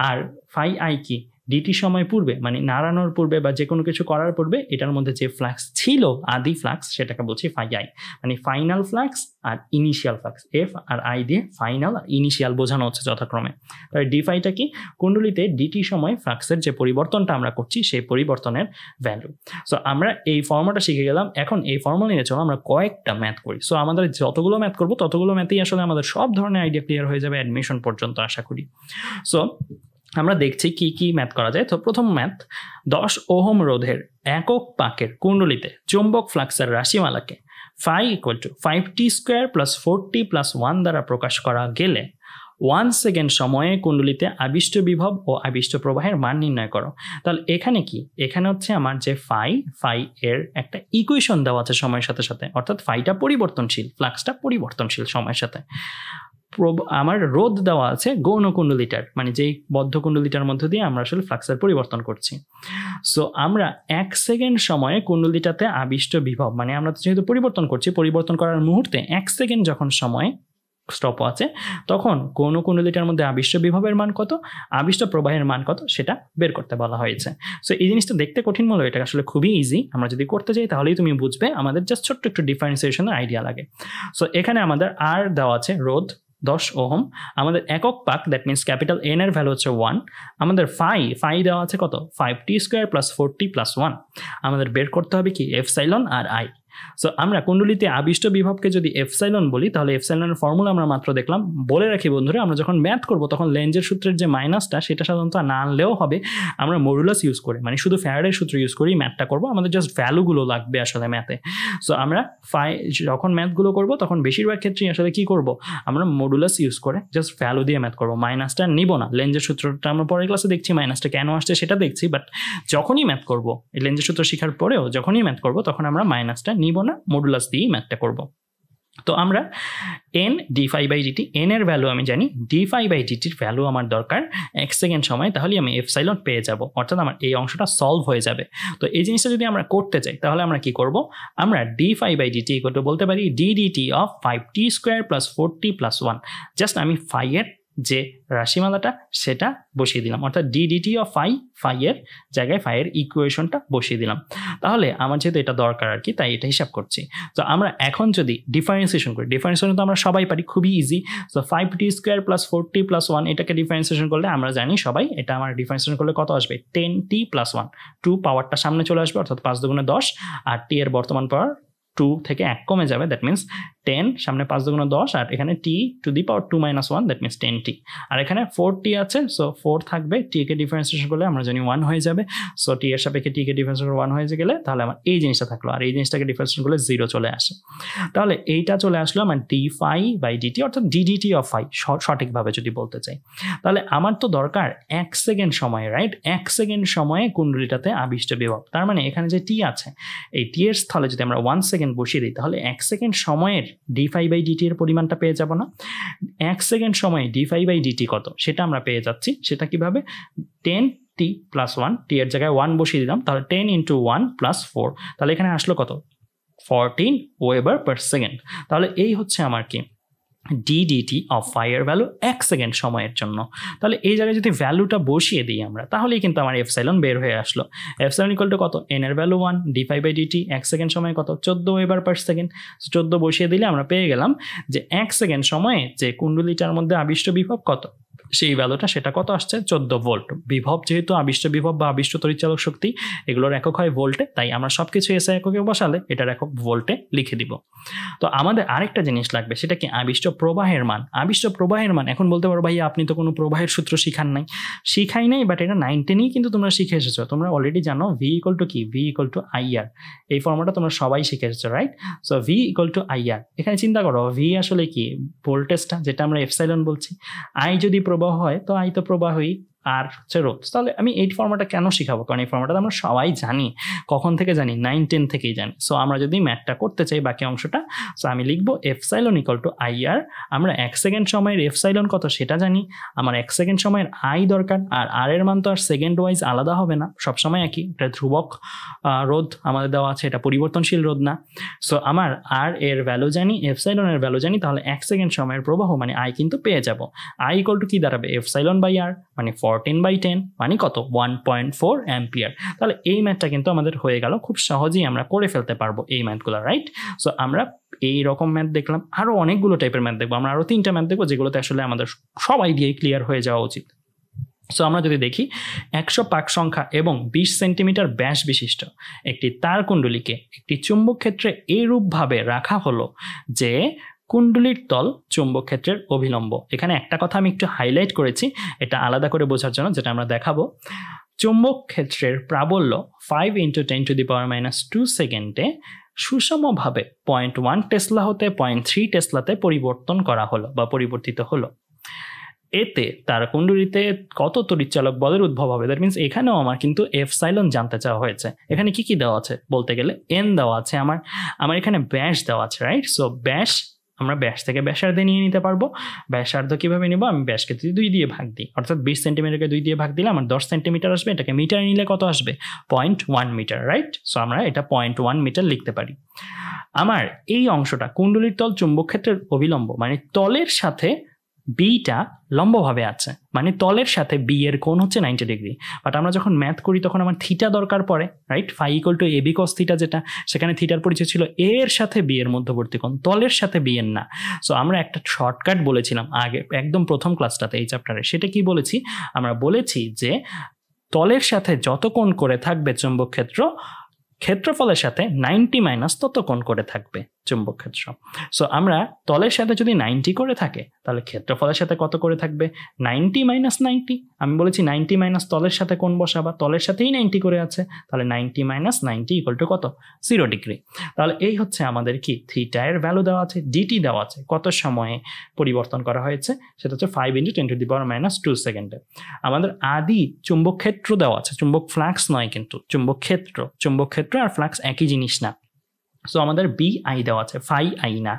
S1: আর ফাই আই কি ডিটি সময় পূর্বে মানে নাড়ানোর পূর্বে বা যে কোনো কিছু করার পূর্বে এটার মধ্যে যে ফ্লাক্স ছিল আদি ফ্লাক্স সেটাকে বলছি ফাই আই মানে ফাইনাল ফ্লাক্স আর ইনিশিয়াল ফ্লাক্স এফ আর আই দিয়ে ফাইনাল আর ইনিশিয়াল বোঝানো হচ্ছে যথাক্রমে তাহলে ডিফাইটা কি কুণ্ডলিতে ডিটি সময় ফ্লাক্সের যে পরিবর্তনটা আমরা করছি সেই পরিবর্তনের ভ্যালু সো আমরা এই ফর্মাটা শিখে গেলাম এখন এই ফর্মুলা নিয়ে চলো আমরা কয়েকটা ম্যাথ করি সো আমাদের যতগুলো ম্যাথ করবো ততগুলো ম্যাথেই আসলে আমাদের সব ধরনের আইডিয়া ক্লিয়ার হয়ে যাবে অ্যাডমিশন পর্যন্ত আশা করি সো আমরা দেখছি কি কি ম্যাথ করা যায় তো প্রথম ম্যাথ দশ ওহম রোধের একক পাকের কুণ্ডলিতে চুম্বক ফ্লাক্সের রাশিমালাকে phi equal to five t square plus four t plus one দ্বারা প্রকাশ করা গেলে ওয়ান সেকেন্ড সময়ে কুণ্ডলিতে আবিষ্ট বিভব ও আবিষ্ট প্রবাহের মান নির্ণয় করো তাহলে এখানে কি এখানে হচ্ছে আমার যে ফাই ফাই এর একটা ইকুয়েশন দেওয়া আছে সময়ের সাথে সাথে অর্থাৎ ফাইটা পরিবর্তনশীল ফ্লাক্সটা পরিবর্তনশীল সময়ের সাথে আমার রোদ দেওয়া আছে গৌণ কুণ্ডলিটার মানে যেই বদ্ধ কুণ্ডলিটার মধ্য দিয়ে আমরা আসলে ফ্লাক্সার পরিবর্তন করছি সো আমরা এক সেকেন্ড সময়ে কুণ্ডলিটাতে আবিষ্ট বিভব মানে আমরা তো যেহেতু পরিবর্তন করছি পরিবর্তন করার মুহূর্তে এক সেকেন্ড যখন সময় স্টপ আছে তখন কোন কুণ্ডলিটার মধ্যে আবিষ্ট বিভবের মান কত আবিষ্ট প্রবাহের মান কত সেটা বের করতে বলা হয়েছে সো এই জিনিসটা দেখতে কঠিন মনে এটা আসলে খুবই ইজি আমরা যদি করতে যাই তাহলেই তুমি বুঝবে আমাদের জাস্ট ছোট্ট একটু ডিফারেন্সিয়েশনের আইডিয়া লাগে সো এখানে আমাদের আর দেওয়া আছে রোদ দশ ওহম আমাদের একক পাক দ্যাট মিনস ক্যাপিটাল এন এর ভ্যালু হচ্ছে ওয়ান আমাদের ফাই ফাই দেওয়া আছে কত five t square plus four t plus one আমাদের বের করতে হবে কি এফ সাইলন আর আই সো আমরা কুণ্ডলিতে আবিষ্ট বিভবকে যদি এফসাইলন বলি তাহলে এফসাইলনের ফর্মুলা আমরা মাত্র দেখলাম বলে রাখি বন্ধুরা আমরা যখন ম্যাথ করব তখন লেন্সের সূত্রের যে মাইনাসটা সেটা সাধারণত না আনলেও হবে আমরা মরুলাস ইউজ করে মানে শুধু ফ্যারের সূত্র ইউজ করি ম্যাথটা করব আমাদের জাস্ট ভ্যালুগুলো লাগবে আসলে ম্যাথে সো আমরা ফাই যখন ম্যাথগুলো করব তখন বেশিরভাগ ক্ষেত্রেই আসলে কি করব আমরা মরুলাস ইউজ করে জাস্ট ভ্যালু দিয়ে ম্যাথ করব মাইনাসটা নিব না লেঞ্জের সূত্রটা আমরা পরের ক্লাসে দেখছি মাইনাসটা কেন আসছে সেটা দেখছি বাট যখনই ম্যাথ এই লেন্সের সূত্র শেখার পরেও যখনই ম্যাথ করবো তখন আমরা মাইনাসটা নিব না মডুলাস দিয়েই ম্যাথটা করব তো আমরা N d phi by dt N এর ভ্যালু আমি জানি ডি ফাই বাই ডিটির ভ্যালু আমার দরকার এক সেকেন্ড সময় তাহলে আমি এফ সাইলন পেয়ে যাব অর্থাৎ আমার এই অংশটা সলভ হয়ে যাবে তো এই জিনিসটা যদি আমরা করতে চাই তাহলে আমরা কি করব আমরা d phi by dt equal বলতে পারি d dt of five t square plus four t plus one just আমি ফাইয়ের যে রাশিমালাটা সেটা বসিয়ে দিলাম অর্থাৎ ডিডিটি অফ ফাই ফাইয়ের জায়গায় ফাইয়ের ইকুয়েশনটা বসিয়ে দিলাম তাহলে আমার যেহেতু এটা দরকার আর কি তাই এটা হিসাব করছি তো আমরা এখন যদি ডিফারেন্সিয়েশন করি ডিফারেন্সিয়েশন তো আমরা সবাই পারি খুবই ইজি তো five t square plus four t plus one এটাকে ডিফারেন্সিয়েশন করলে আমরা জানি সবাই এটা আমার ডিফারেন্সিয়েশন করলে কত আসবে ten t plus one two পাওয়ারটা সামনে চলে আসবে অর্থাৎ পাঁচ দুগুণে দশ আর টি এর বর্তমান পাওয়ার টু থেকে এক কমে যাবে দ্যাট মিনস টেন সামনে পাঁচ দুগুণ দশ আর এখানে t to the power two minus one that means ten t আর এখানে ফোর টি আছে সো ফোর থাকবে কে ডিফারেন্সিয়েশন করলে আমরা জানি ওয়ান হয়ে যাবে সো টি এর সাপেক্ষে টিকে ডিফারেন্সিয়েশন ওয়ান হয়ে গেলে তাহলে আমার এই জিনিসটা থাকলো আর এই জিনিসটাকে ডিফারেন্সিয়েশন করলে জিরো চলে আসে তাহলে এইটা চলে আসলো আমার ডি ফাই বাই ডিটি অর্থাৎ ডিডিটি অফ ফাই সঠিকভাবে যদি বলতে চাই তাহলে আমার তো দরকার এক সেকেন্ড সময়ে রাইট এক সেকেন্ড সময়ে কুণ্ডলিটাতে আবিষ্ট বিভব তার মানে এখানে যে টি আছে এই টি এর স্থলে যদি আমরা ওয়ান সেকেন্ড বসিয়ে দিই তাহলে এক সেকেন্ড সময়ের ডি ফাই বাই ডিটি এর পরিমাণটা পেয়ে যাব না এক সেকেন্ড সময়ে ডি ফাই বাই ডিটি কত সেটা আমরা পেয়ে যাচ্ছি সেটা কিভাবে ten t plus one t এর জায়গায় ওয়ান বসিয়ে দিলাম তাহলে ten into one plus four তাহলে এখানে আসলো কত ফরটিন ওয়েবার পার সেকেন্ড তাহলে এই হচ্ছে আমার কি ডিডিটি অফ ফায়ার ভ্যালু এক সেকেন্ড সময়ের জন্য তাহলে এই জায়গায় যদি ভ্যালুটা বসিয়ে দিই আমরা তাহলেই কিন্তু আমার এফসাইলন বের হয়ে আসলো এফসাইলন ইকুয়াল টু কত এন এর value one d phi by dt এক সেকেন্ড সময় কত চোদ্দো এবার পার সেকেন্ড চোদ্দো বসিয়ে দিলে আমরা পেয়ে গেলাম যে এক সেকেন্ড সময়ে যে কুণ্ডলিটার মধ্যে আবিষ্ট বিভব কত সেই ভ্যালুটা সেটা কত আসছে চোদ্দ ভোল্ট বিভব যেহেতু আবিষ্ট বিভব বা আবিষ্ট তরিচালক শক্তি এগুলোর একক হয় ভোল্টে তাই আমরা সব কিছু এসে এককে বসালে এটার একক ভোল্টে লিখে দিব তো আমাদের আরেকটা জিনিস লাগবে সেটা কি আবিষ্ট প্রবাহের মান আবিষ্ট প্রবাহের মান এখন বলতে পারো ভাই আপনি তো কোনো প্রবাহের সূত্র শিখান নাই শিখাই নাই বাট এটা নাইন টেনেই কিন্তু তোমরা শিখে এসেছো তোমরা অলরেডি জানো ভি ইকল টু কি ভি ইকল টু আইআর এই ফর্মটা তোমরা সবাই শিখে এসেছো right so V equal to IR এখানে চিন্তা করো ভি আসলে কি ভোল্টেজটা যেটা আমরা এফসাইলন বলছি আই যদি প্রবাহ প্রবাহ হয় তো আহিত প্রবাহই আর হচ্ছে রোধ তাহলে আমি এই ফর্মাটা কেন শিখাবো কারণ এই ফর্মাটা আমরা সবাই জানি কখন থেকে জানি নাইন টেন থেকেই জানি সো আমরা যদি ম্যাথটা করতে চাই বাকি অংশটা সো আমি লিখবো epsilon equal to I R আমরা এক সেকেন্ড সময়ের এফ সাইলন কত সেটা জানি আমার এক সেকেন্ড সময়ের আই দরকার আর আর এর মান তো আর সেকেন্ড ওয়াইজ আলাদা হবে না সবসময় একই এটা ধ্রুবক রোধ আমাদের দেওয়া আছে এটা পরিবর্তনশীল রোধ না সো আমার আর এর ভ্যালু জানি এফ সাইলনের ভ্যালু জানি তাহলে এক সেকেন্ড সময়ের প্রবাহ মানে আই কিন্তু পেয়ে যাব আই ইকল টু কি দাঁড়াবে এফ সাইলন বাই আর মানে four power ten by ten মানে কত ওয়ান পয়েন্ট ফোর অ্যাম্পিয়ার তাহলে এই ম্যাথটা কিন্তু আমাদের হয়ে গেল খুব সহজেই আমরা করে ফেলতে পারবো এই ম্যাথগুলো রাইট সো আমরা এই রকম ম্যাথ দেখলাম আরও অনেকগুলো টাইপের ম্যাথ দেখবো আমরা আরও তিনটা ম্যাথ দেখবো যেগুলোতে আসলে আমাদের সবাই দিয়ে ক্লিয়ার হয়ে যাওয়া উচিত সো আমরা যদি দেখি একশো পাক সংখ্যা এবং বিশ সেন্টিমিটার ব্যাস বিশিষ্ট একটি তারকুণ্ডলিকে একটি চুম্বক ক্ষেত্রে এইরূপভাবে রাখা হলো যে কুণ্ডলির তল চুম্বক ক্ষেত্রের অভিলম্ব এখানে একটা কথা আমি একটু হাইলাইট করেছি এটা আলাদা করে বোঝার জন্য যেটা আমরা দেখাবো চুম্বক ক্ষেত্রের প্রাবল্য five into ten to the power minus two সেকেন্ডে সুষমভাবে পয়েন্ট ওয়ান টেসলা হতে পয়েন্ট থ্রি টেসলাতে পরিবর্তন করা হলো বা পরিবর্তিত হলো এতে তার কুণ্ডুরিতে কত তরিচালক বলের উদ্ভব হবে দ্যাট মিনস এখানেও আমার কিন্তু এফ সাইলন জানতে চাওয়া হয়েছে এখানে কি কি দেওয়া আছে বলতে গেলে এন দেওয়া আছে আমার আমার এখানে ব্যাস দেওয়া আছে রাইট সো ব্যাস আমরা ব্যাস থেকে ব্যাসার্ধে নিয়ে নিতে পারবো ব্যাসার্ধ কীভাবে নেবো আমি ব্যাসকে যদি দুই দিয়ে ভাগ দিই অর্থাৎ বিশ সেন্টিমিটারকে দুই দিয়ে ভাগ দিলে আমার দশ সেন্টিমিটার আসবে এটাকে মিটারে নিলে কত আসবে point one metre right so আমরা এটা পয়েন্ট ওয়ান মিটার লিখতে পারি আমার এই অংশটা কুণ্ডলির তল চুম্বক ক্ষেত্রের অবিলম্ব মানে তলের সাথে বিটা লম্বভাবে আছে মানে তলের সাথে বি এর কোণ হচ্ছে নাইনটি ডিগ্রি বাট আমরা যখন ম্যাথ করি তখন আমার থিটা দরকার পড়ে right phi equal to AB cos theta যেটা সেখানে থিটার পরিচয় ছিল এর সাথে বি এর মধ্যবর্তী কোণ তলের সাথে বি এর না সো আমরা একটা শর্টকাট বলেছিলাম আগে একদম প্রথম ক্লাসটাতে এই চ্যাপ্টারে সেটা কি বলেছি আমরা বলেছি যে তলের সাথে যত কোণ করে থাকবে চুম্বক ক্ষেত্র ক্ষেত্রফলের সাথে নাইনটি মাইনাস তত কোণ করে থাকবে চুম্বক ক্ষেত্র সো আমরা তলের সাথে যদি নাইনটি করে থাকে তাহলে ক্ষেত্রফলের সাথে কত করে থাকবে নাইনটি মাইনাস নাইনটি আমি বলেছি নাইনটি মাইনাস তলের সাথে কোন বসাবা তলের সাথেই নাইনটি করে আছে তাহলে ninety minus ninety equal to কত জিরো ডিগ্রি তাহলে এই হচ্ছে আমাদের কি থিটা এর ভ্যালু দেওয়া আছে ডিটি দেওয়া আছে কত সময়ে পরিবর্তন করা হয়েছে সেটা হচ্ছে five into ten to the power minus two সেকেন্ডে আমাদের আদি চুম্বক ক্ষেত্র দেওয়া আছে চুম্বক ফ্লাক্স নয় কিন্তু চুম্বক ক্ষেত্র চুম্বক ক্ষেত্র আর ফ্লাক্স একই জিনিস না সো আমাদের বি আই দেওয়া আছে ফাই আই না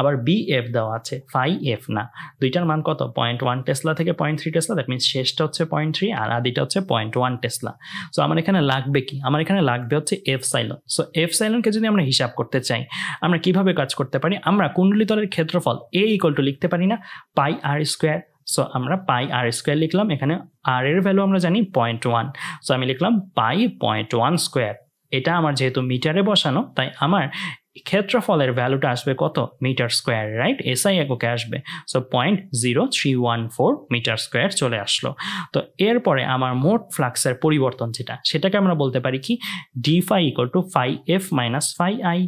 S1: আবার বি এফ দেওয়া আছে ফাই এফ না দুইটার মান কত পয়েন্ট ওয়ান টেসলা থেকে point three tesla that means শেষটা হচ্ছে পয়েন্ট থ্রি আর আদিটা হচ্ছে পয়েন্ট ওয়ান টেসলা সো আমার এখানে লাগবে কি আমার এখানে লাগবে হচ্ছে এফ সাইলন সো এফ সাইলনকে যদি আমরা হিসাব করতে চাই আমরা কিভাবে কাজ করতে পারি আমরা কুণ্ডলিতলের ক্ষেত্রফল এ ইকল টু লিখতে পারি না পাই আর স্কোয়ার সো আমরা পাই আর স্কোয়ার লিখলাম এখানে আর এর ভ্যালু আমরা জানি পয়েন্ট ওয়ান সো আমি লিখলাম পাই পয়েন্ট ওয়ান স্কোয়ার এটা আমার যেহেতু মিটারে বসানো তাই আমার ক্ষেত্রফলের ভ্যালুটা আসবে কত মিটার স্কোয়ার রাইট এসআই এককে আসবে so point zero three one four metre square চলে আসলো তো এরপরে আমার মোট ফ্লাক্সের পরিবর্তন যেটা সেটাকে আমরা বলতে পারি কি d phi equal to phi f minus phi i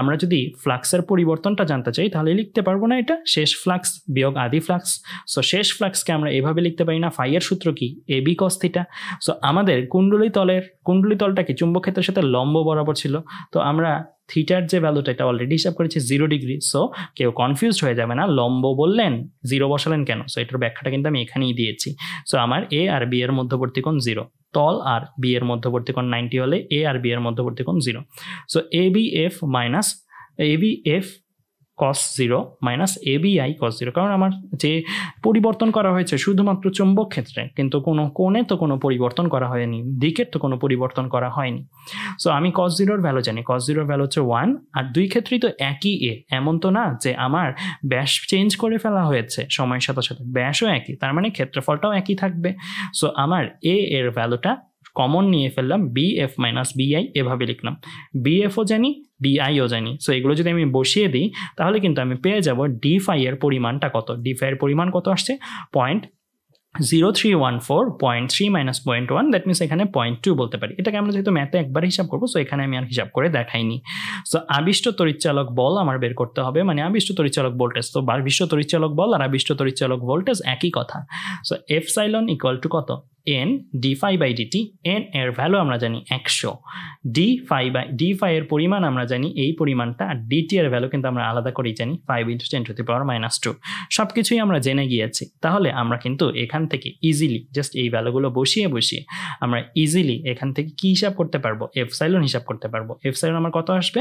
S1: আমরা যদি ফ্লাক্সের পরিবর্তনটা জানতে চাই তাহলে লিখতে পারবো না এটা শেষ ফ্লাক্স বিয়োগ আদি ফ্লাক্স সো শেষ ফ্লাক্সকে আমরা এভাবে লিখতে পারি না ফাইয়ের সূত্র কি এ বি কস্থিটা সো আমাদের কুণ্ডলি তলের কুণ্ডলি তলটা কি চুম্বকক্ষেত্রের সাথে লম্ব বরাবর ছিল তো আমরা থিটার যে ভ্যালুটা এটা অলরেডি হিসাব করেছি জিরো ডিগ্রি সো কেউ কনফিউজড হয়ে যাবে না লম্ব বললেন জিরো বসালেন কেন সো এটার ব্যাখ্যাটা কিন্তু আমি এখানেই দিয়েছি সো আমার এ আর বি এর মধ্যবর্তী কোণ জিরো তল আর বি এর মধ্যবর্তী কোণ নাইনটি হলে এ আর বি এর মধ্যবর্তী কোণ zero so A B f minus A B f cos zero minus A ABI cos zero কারণ আমার যে পরিবর্তন করা হয়েছে শুধুমাত্র চুম্বক ক্ষেত্রে কিন্তু কোনো কোণে তো কোনো পরিবর্তন করা হয়নি দিকের তো কোনো পরিবর্তন করা হয়নি সো আমি কস জিরোর ভ্যালু জানি কস জিরোর ভ্যালু হচ্ছে ওয়ান আর দুই ক্ষেত্রেই তো একই এ এমন তো না যে আমার ব্যাস চেঞ্জ করে ফেলা হয়েছে সময়ের সাথে সাথে ব্যাসও একই তার মানে ক্ষেত্রফলটাও একই থাকবে সো আমার এ এর ভ্যালুটা কমন নিয়ে ফেললাম বি এফ মাইনাস বিআই এভাবে লিখলাম বিএফও জানি বিআইও জানি সো এগুলো যদি আমি বসিয়ে দিই তাহলে কিন্তু আমি পেয়ে যাব ডি ফাইয়ের পরিমাণটা কত ডি ফাইয়ের পরিমাণ কত আসছে point zero three one four point three minus point one that means এখানে পয়েন্ট টু বলতে পারি এটাকে আমরা যেহেতু ম্যাথে একবার হিসাব করবো সো এখানে আমি আর হিসাব করে দেখাইনি সো আবিষ্ট তরিচালক বল আমার বের করতে হবে মানে আবিষ্ট তরিচালক ভোল্টেজ তো বিশ্ব তরিচালক বল আর আবিষ্ট তরিচালক ভোল্টেজ একই কথা so epsilon equal to কত N d phi by dt N এর ভ্যালু আমরা জানি একশো d phi by d phi এর পরিমাণ আমরা জানি এই পরিমাণটা আর ডিটি এর ভ্যালু কিন্তু আমরা আলাদা করেই জানি five into ten to the power minus two সব কিছুই আমরা জেনে গিয়েছি তাহলে আমরা কিন্তু এখান থেকে ইজিলি জাস্ট এই ভ্যালুগুলো বসিয়ে বসিয়ে আমরা ইজিলি এখান থেকে কী হিসাব করতে পারবো এফসাইলন হিসাব করতে পারবো এফসাইলন আমার কত আসবে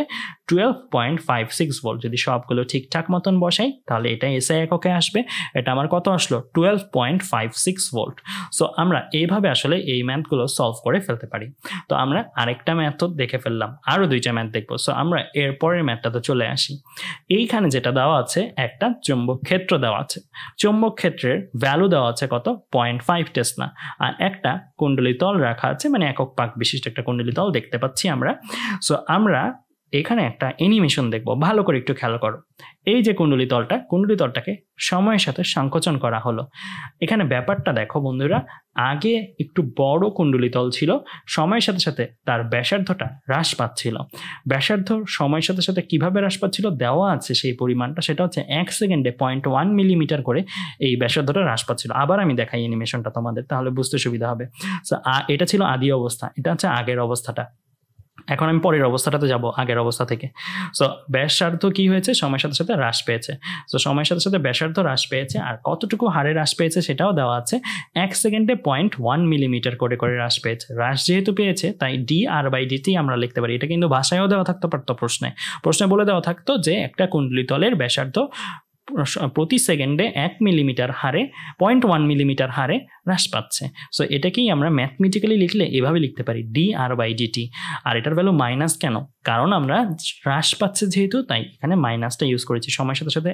S1: twelve point five six volt যদি সবগুলো ঠিকঠাক মতন বসাই তাহলে এটা এসআই এককে আসবে এটা আমার কত আসলো twelve point five six volt so আমরা এইভাবে আসলে এই ম্যাথগুলো সলভ করে ফেলতে পারি তো আমরা আরেকটা ম্যাথও দেখে ফেললাম আরও দুইটা ম্যাথ দেখবো সো আমরা এরপরের ম্যাথটাতে চলে আসি এইখানে যেটা দেওয়া আছে একটা চুম্বক ক্ষেত্র দেওয়া আছে চুম্বক ক্ষেত্রের ভ্যালু দেওয়া আছে কত পয়েন্ট ফাইভ টেসলা আর একটা তল রাখা আছে মানে একক পাক বিশিষ্ট একটা তল দেখতে পাচ্ছি আমরা সো আমরা এখানে একটা অ্যানিমেশন দেখব ভালো করে একটু খেয়াল করো এই যে কুণ্ডলী তলটা কুণ্ডলী তলটাকে সময়ের সাথে সংকোচন করা হলো এখানে ব্যাপারটা দেখো বন্ধুরা আগে একটু বড় কুণ্ডলী তল ছিল সময়ের সাথে সাথে তার ব্যাসার্ধটা হ্রাস পাচ্ছিল ব্যাসার্ধ সময়ের সাথে সাথে কিভাবে হ্রাস পাচ্ছিল দেওয়া আছে সেই পরিমাণটা সেটা হচ্ছে এক সেকেন্ডে পয়েন্ট ওয়ান মিলিমিটার করে এই ব্যাসার্ধটা হ্রাস পাচ্ছিল আবার আমি দেখাই অ্যানিমেশনটা তোমাদের তাহলে বুঝতে সুবিধা হবে সো এটা ছিল আদি অবস্থা এটা হচ্ছে আগের অবস্থাটা এখন আমি পরের অবস্থাটাতে যাব আগের অবস্থা থেকে সো ব্যাসার্ধ কি হয়েছে সময়ের সাথে সাথে হ্রাস পেয়েছে সো সময়ের সাথে সাথে ব্যাসার্ধ হ্রাস পেয়েছে আর কতটুকু হারে হ্রাস পেয়েছে সেটাও দেওয়া আছে এক সেকেন্ডে পয়েন্ট ওয়ান মিলিমিটার করে করে হ্রাস পেয়েছে হ্রাস যেহেতু পেয়েছে তাই ডি আর বাই ডিটি আমরা লিখতে পারি এটা কিন্তু ভাষায়ও দেওয়া থাকতে পারতো প্রশ্নে প্রশ্নে বলে দেওয়া থাকতো যে একটা কুণ্ডলিতলের ব্যাসার্ধ প্রতি সেকেন্ডে এক মিলিমিটার হারে পয়েন্ট ওয়ান মিলিমিটার হারে হ্রাস পাচ্ছে সো এটাকেই আমরা ম্যাথমেটিক্যালি লিখলে এভাবে লিখতে পারি ডি আর বাই ডিটি আর এটার ভ্যালু মাইনাস কেন কারণ আমরা হ্রাস পাচ্ছে যেহেতু তাই এখানে মাইনাসটা ইউজ করেছি সময়ের সাথে সাথে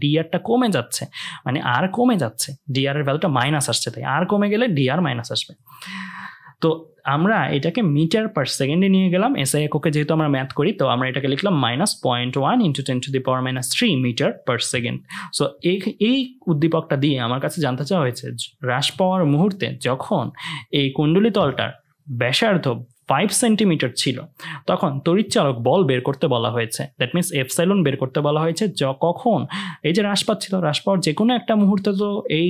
S1: ডিআরটা কমে যাচ্ছে মানে আর কমে যাচ্ছে ডিআর এর ভ্যালুটা মাইনাস আসছে তাই আর কমে গেলে ডিআর মাইনাস আসবে তো আমরা এটাকে মিটার পার সেকেন্ডে নিয়ে গেলাম এসআই এককে যেহেতু আমরা ম্যাথ করি তো আমরা এটাকে লিখলাম minus point one into ten to the power minus three metre per second so এই এই উদ্দীপকটা দিয়ে আমার কাছে জানতে চাওয়া হয়েছে হ্রাস পাওয়ার মুহূর্তে যখন এই কুণ্ডলী তলটার ব্যাসার্ধ ফাইভ সেন্টিমিটার ছিল তখন তড়িৎচালক বল বের করতে বলা হয়েছে দ্যাট মিনস এফসাইলন বের করতে বলা হয়েছে য কখন এই যে হ্রাস পাচ্ছিল হ্রাস পাওয়ার যে কোনো একটা মুহূর্তে তো এই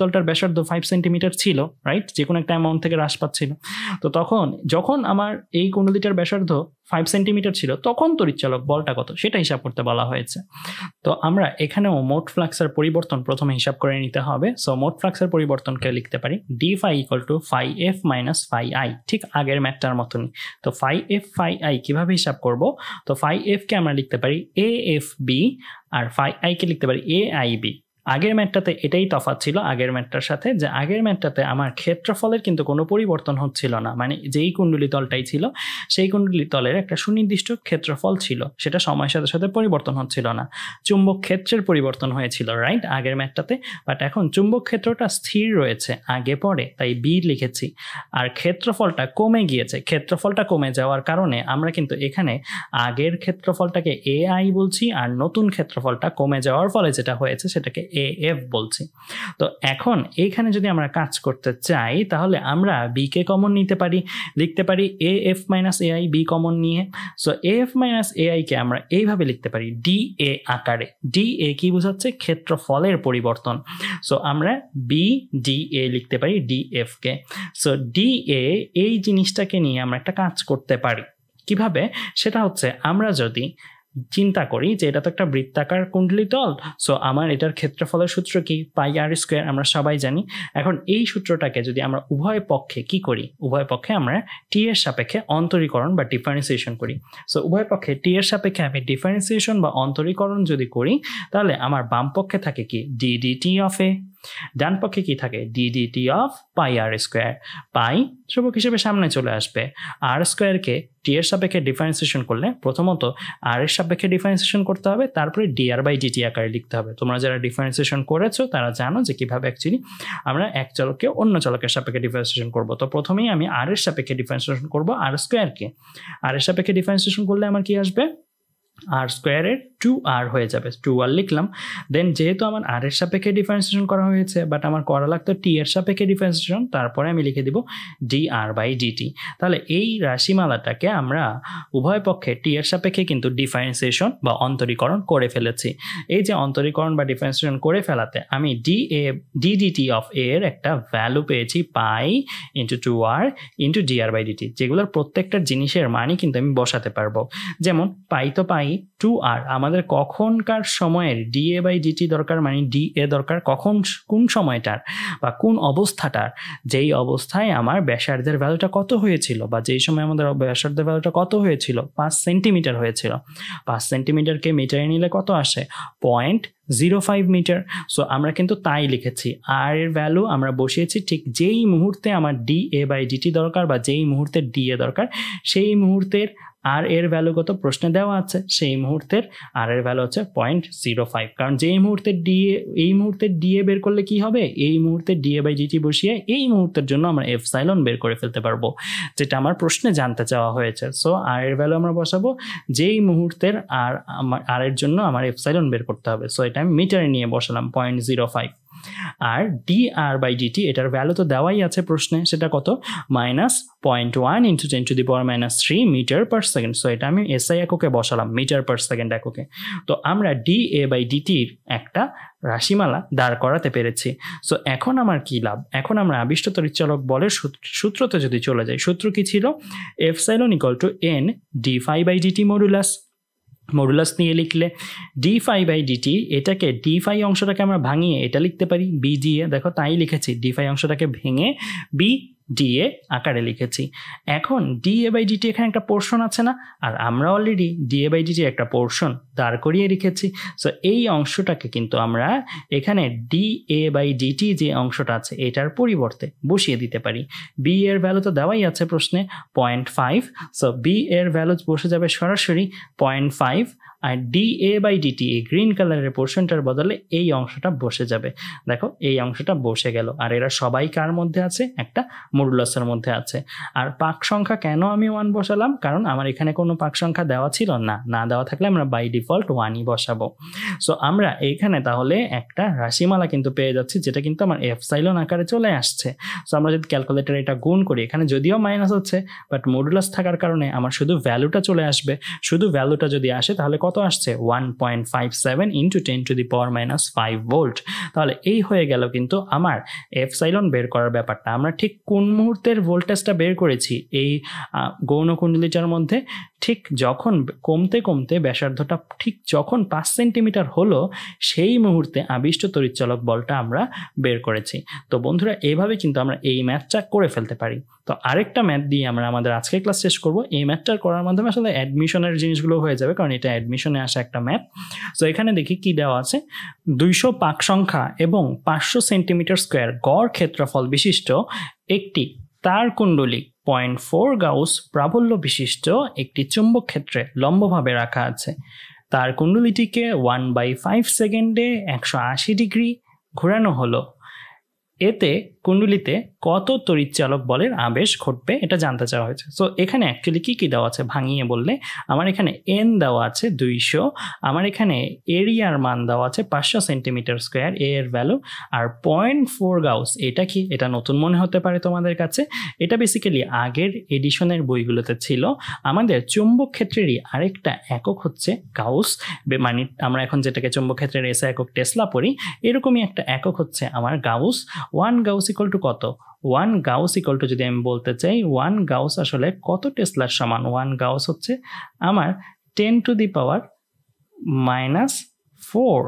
S1: তলটার ব্যাসার্ধ ফাইভ সেন্টিমিটার ছিল রাইট যে কোনো একটা অ্যামাউন্ট থেকে হ্রাস পাচ্ছিল তো তখন যখন আমার এই কুণ্ডলিটার ব্যাসার্ধ ফাইভ সেন্টিমিটার ছিল তখন তড়িৎচালক বলটা কত সেটা হিসাব করতে বলা হয়েছে তো আমরা এখানেও মোট ফ্লাক্সের পরিবর্তন প্রথমে হিসাব করে নিতে হবে সো মোট ফ্লাক্সের পরিবর্তনকে লিখতে পারি d phi equal to phi f minus phi i ঠিক আগের ম্যাটটার মতনই তো ফাই এফ ফাই আই কীভাবে হিসাব করব তো ফাই এফকে আমরা লিখতে পারি এ এফ বি আর ফাই আইকে লিখতে পারি এ আই বি আগের ম্যাটটাতে এটাই তফাত ছিল আগের ম্যাটটার সাথে যে আগের ম্যাটটাতে আমার ক্ষেত্রফলের কিন্তু কোনো পরিবর্তন হচ্ছিল না মানে যেই কুণ্ডলী তলটাই ছিল সেই কুণ্ডলী তলের একটা সুনির্দিষ্ট ক্ষেত্রফল ছিল সেটা সময়ের সাথে সাথে পরিবর্তন হচ্ছিল না চুম্বক ক্ষেত্রের পরিবর্তন হয়েছিল রাইট আগের ম্যাটটাতে বাট এখন চুম্বক ক্ষেত্রটা স্থির রয়েছে আগে পরে তাই বি লিখেছি আর ক্ষেত্রফলটা কমে গিয়েছে ক্ষেত্রফলটা কমে যাওয়ার কারণে আমরা কিন্তু এখানে আগের ক্ষেত্রফলটাকে এ আই বলছি আর নতুন ক্ষেত্রফলটা কমে যাওয়ার ফলে যেটা হয়েছে সেটাকে এএফ এফ বলছি তো এখন এইখানে যদি আমরা কাজ করতে চাই তাহলে আমরা বিকে কমন নিতে পারি লিখতে পারি A f minus AI B common নিয়ে সো এএফ মাইনাস এআইকে আমরা এইভাবে লিখতে পারি ডি এ আকারে ডি এ কি বোঝাচ্ছে ক্ষেত্রফলের পরিবর্তন সো আমরা বি ডি এ লিখতে পারি ডি এফকে সো ডি এ এই জিনিসটাকে নিয়ে আমরা একটা কাজ করতে পারি কিভাবে সেটা হচ্ছে আমরা যদি চিন্তা করি যে এটা তো একটা বৃত্তাকার কুণ্ডলী দল সো আমার এটার ক্ষেত্রফলের সূত্র কি পাই আর স্কোয়ার আমরা সবাই জানি এখন এই সূত্রটাকে যদি আমরা উভয় পক্ষে কি করি উভয় পক্ষে আমরা টি এর সাপেক্ষে অন্তরীকরণ বা ডিফারেন্সিয়েশন করি সো উভয় পক্ষে টি এর সাপেক্ষে আমি ডিফারেন্সিয়েশন বা অন্তরীকরণ যদি করি তাহলে আমার বাম পক্ষে থাকে কি d d t of A ডান পক্ষে কি থাকে ddt of pi r square pi ধ্রুবক হিসেবে সামনে চলে আসবে আর স্কোয়ারকে টি এর সাপেক্ষে ডিফারেন্সিয়েশন করলে প্রথমত আর এর সাপেক্ষে ডিফারেন্সিয়েশন করতে হবে তারপরে আর বাই ডিটি আকারে লিখতে হবে তোমরা যারা ডিফারেন্সিয়েশন করেছো তারা জানো যে কীভাবে অ্যাকচুয়ালি আমরা এক চলককে অন্য চলকের সাপেক্ষে ডিফারেন্সিয়েশন করব তো প্রথমেই আমি আর এর সাপেক্ষে ডিফারেন্সিয়েশন করব আর স্কোয়ারকে আর এর সাপেক্ষে ডিফারেন্সিয়েশন করলে আমার কি আসবে আর স্কোয়ারের টু আর হয়ে যাবে টু আর লিখলাম দেন যেহেতু আমার আর এর সাপেক্ষে ডিফারেন্সিয়েশন করা হয়েছে বাট আমার করা লাগতো টি এর সাপেক্ষে ডিফারেন্সিয়েশন তারপরে আমি লিখে দিব ডি আর বাই ডিটি তাহলে এই রাশিমালাটাকে আমরা উভয় পক্ষে টি এর সাপেক্ষে কিন্তু ডিফারেন্সিয়েশন বা অন্তরীকরণ করে ফেলেছি এই যে অন্তরীকরণ বা ডিফারেন্সিয়েশন করে ফেলাতে আমি d A d dt of A এর একটা ভ্যালু পেয়েছি pi into two r into d r by dt যেগুলোর প্রত্যেকটা জিনিসের মানই কিন্তু আমি বসাতে পারবো যেমন পাই তো পাই টু আর আমাদের আমাদের কখনকার সময়ের ডিএ বাই ডিটি দরকার মানে ডিএ দরকার কখন কোন সময়টার বা কোন অবস্থাটার যেই অবস্থায় আমার ব্যাসার্ধের ভ্যালুটা কত হয়েছিল বা যেই সময় আমাদের ব্যাসার্ধের ভ্যালুটা কত হয়েছিল পাঁচ সেন্টিমিটার হয়েছিল পাঁচ সেন্টিমিটারকে মিটারে নিলে কত আসে point zero five metre so আমরা কিন্তু তাই লিখেছি আর এর ভ্যালু আমরা বসিয়েছি ঠিক যেই মুহূর্তে আমার ডি এ বাই ডিটি দরকার বা যেই মুহূর্তে ডি এ দরকার সেই মুহূর্তের আর এর ভ্যালু কত প্রশ্নে দেওয়া আছে সেই মুহূর্তের আর এর ভ্যালু হচ্ছে পয়েন্ট জিরো ফাইভ কারণ যেই মুহূর্তে ডিএ এই মুহূর্তে ডিএ বের করলে কি হবে এই মুহূর্তে ডিএ বাই জিটি বসিয়ে এই মুহূর্তের জন্য আমরা এফ সাইলন বের করে ফেলতে পারবো যেটা আমার প্রশ্নে জানতে চাওয়া হয়েছে সো আর এর ভ্যালু আমরা বসাবো যেই মুহূর্তের আর আমার আর এর জন্য আমার এফ সাইলন বের করতে হবে সো এটা আমি মিটারে নিয়ে বসালাম পয়েন্ট জিরো ফাইভ আর ডি আর বাই ডিটি এটার ভ্যালু তো দেওয়াই আছে প্রশ্নে সেটা কত minus point one into ten to the power minus three metre per second so এটা আমি এসআই এককে বসালাম মিটার পার সেকেন্ড এককে তো আমরা ডি এ বাই ডিটির একটা রাশিমালা দাঁড় করাতে পেরেছি সো এখন আমার কি লাভ এখন আমরা আবিষ্ট তরিচালক বলের সূত্রতে যদি চলে যাই সূত্র কি ছিল epsilon equal to N d phi by dt modulus modulus নিয়ে লিখলে ডি ফাই বাই ডিটি এটাকে ডি ফাই অংশটাকে আমরা ভাঙিয়ে এটা লিখতে পারি বি দিয়ে দেখো তাই লিখেছি ডি ফাই অংশটাকে ভেঙে বি ডিএ আকারে লিখেছি এখন ডিএ বাই ডিটি এখানে একটা পোর্শন আছে না আর আমরা অলরেডি ডিএ বাই ডিটি একটা পোর্শন দাঁড় করিয়ে রেখেছি সো এই অংশটাকে কিন্তু আমরা এখানে ডি ডিএ বাই ডিটি যে অংশটা আছে এটার পরিবর্তে বসিয়ে দিতে পারি বি এর ভ্যালু তো দেওয়াই আছে প্রশ্নে পয়েন্ট ফাইভ সো বি এর ভ্যালু বসে যাবে সরাসরি পয়েন্ট ফাইভ আর ডি এ বাই ডিটি এই গ্রিন কালারের পোর্শনটার বদলে এই অংশটা বসে যাবে দেখো এই অংশটা বসে গেল আর এরা সবাই কার মধ্যে আছে একটা মুরুলসের মধ্যে আছে আর পাক সংখ্যা কেন আমি ওয়ান বসালাম কারণ আমার এখানে কোনো পাক সংখ্যা দেওয়া ছিল না না দেওয়া থাকলে আমরা বাই ডিফল্ট ওয়ানই বসাবো সো আমরা এইখানে তাহলে একটা রাশিমালা কিন্তু পেয়ে যাচ্ছি যেটা কিন্তু আমার এফ সাইলন আকারে চলে আসছে সো আমরা যদি ক্যালকুলেটারে এটা গুণ করি এখানে যদিও মাইনাস হচ্ছে বাট মডুলাস থাকার কারণে আমার শুধু ভ্যালুটা চলে আসবে শুধু ভ্যালুটা যদি আসে তাহলে কত কত আসছে one point five seven into ten to the power minus five volt তাহলে এই হয়ে গেল কিন্তু আমার এফসাইলন বের করার ব্যাপারটা আমরা ঠিক কোন মুহূর্তের ভোল্টেজটা বের করেছি এই গৌণ কুণ্ডলিটার মধ্যে ঠিক যখন কমতে কমতে ব্যাসার্ধটা ঠিক যখন পাঁচ সেন্টিমিটার হলো সেই মুহূর্তে আবিষ্ট তরিৎচলক বলটা আমরা বের করেছি তো বন্ধুরা এভাবে কিন্তু আমরা এই ম্যাথটা করে ফেলতে পারি তো আরেকটা ম্যাথ দিয়ে আমরা আমাদের আজকে ক্লাস শেষ করব এই ম্যাথটা করার মাধ্যমে আসলে অ্যাডমিশনের জিনিসগুলো হয়ে যাবে কারণ এটা অ্যাডমিশনে আসা একটা ম্যাথ তো এখানে দেখি কি দেওয়া আছে দুইশো পাক সংখ্যা এবং পাঁচশো সেন্টিমিটার স্কোয়ার গড় ক্ষেত্রফল বিশিষ্ট একটি তার কুণ্ডলী পয়েন্ট ফোর গাউস প্রাবল্য বিশিষ্ট একটি চুম্বক ক্ষেত্রে লম্বভাবে রাখা আছে তার কুণ্ডলিটিকে ওয়ান বাই ফাইভ সেকেন্ডে একশো আশি ডিগ্রি ঘোরানো হলো এতে কুণ্ডলিতে কত চালক বলের আবেশ ঘটবে এটা জানতে চাওয়া হয়েছে সো এখানে অ্যাকচুয়ালি কী কী দেওয়া আছে ভাঙিয়ে বললে আমার এখানে এন দেওয়া আছে দুইশো আমার এখানে এরিয়ার মান দেওয়া আছে পাঁচশো সেন্টিমিটার স্কোয়ার এ এর ভ্যালু আর পয়েন্ট ফোর গাউস এটা কি এটা নতুন মনে হতে পারে তোমাদের কাছে এটা বেসিক্যালি আগের এডিশনের বইগুলোতে ছিল আমাদের চুম্বক ক্ষেত্রেরই আরেকটা একক হচ্ছে গাউস মানে আমরা এখন যেটাকে চুম্বক ক্ষেত্রের এসে একক টেসলা পড়ি এরকমই একটা একক হচ্ছে আমার gauss one gauss equal to কত ওয়ান গাউস ইকল টু যদি আমি বলতে চাই ওয়ান গাউস আসলে কত টেসলার সমান ওয়ান গাউস হচ্ছে আমার ten to the power minus four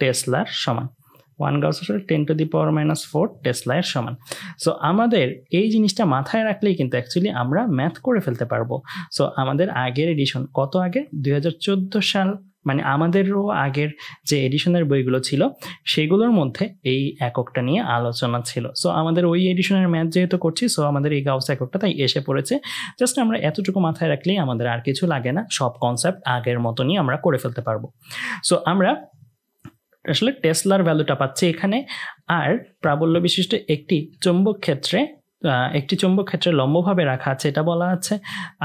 S1: টেসলার সমান ওয়ান গাউস আসলে ten to the power minus four টেসলার সমান সো আমাদের এই জিনিসটা মাথায় রাখলেই কিন্তু অ্যাকচুয়ালি আমরা ম্যাথ করে ফেলতে পারবো সো আমাদের আগের এডিশন কত আগে দুই সাল মানে আমাদেরও আগের যে এডিশনের বইগুলো ছিল সেগুলোর মধ্যে এই এককটা নিয়ে আলোচনা ছিল সো আমাদের ওই এডিশনের ম্যাচ যেহেতু করছি সো আমাদের এই গাউস এককটা তাই এসে পড়েছে জাস্ট আমরা এতটুকু মাথায় রাখলেই আমাদের আর কিছু লাগে না সব কনসেপ্ট আগের মতনই আমরা করে ফেলতে পারবো সো আমরা আসলে টেসলার ভ্যালুটা পাচ্ছি এখানে আর প্রাবল্য বিশিষ্ট একটি চৌম্বক ক্ষেত্রে একটি চুম্বক ক্ষেত্রে লম্বভাবে রাখা আছে এটা বলা আছে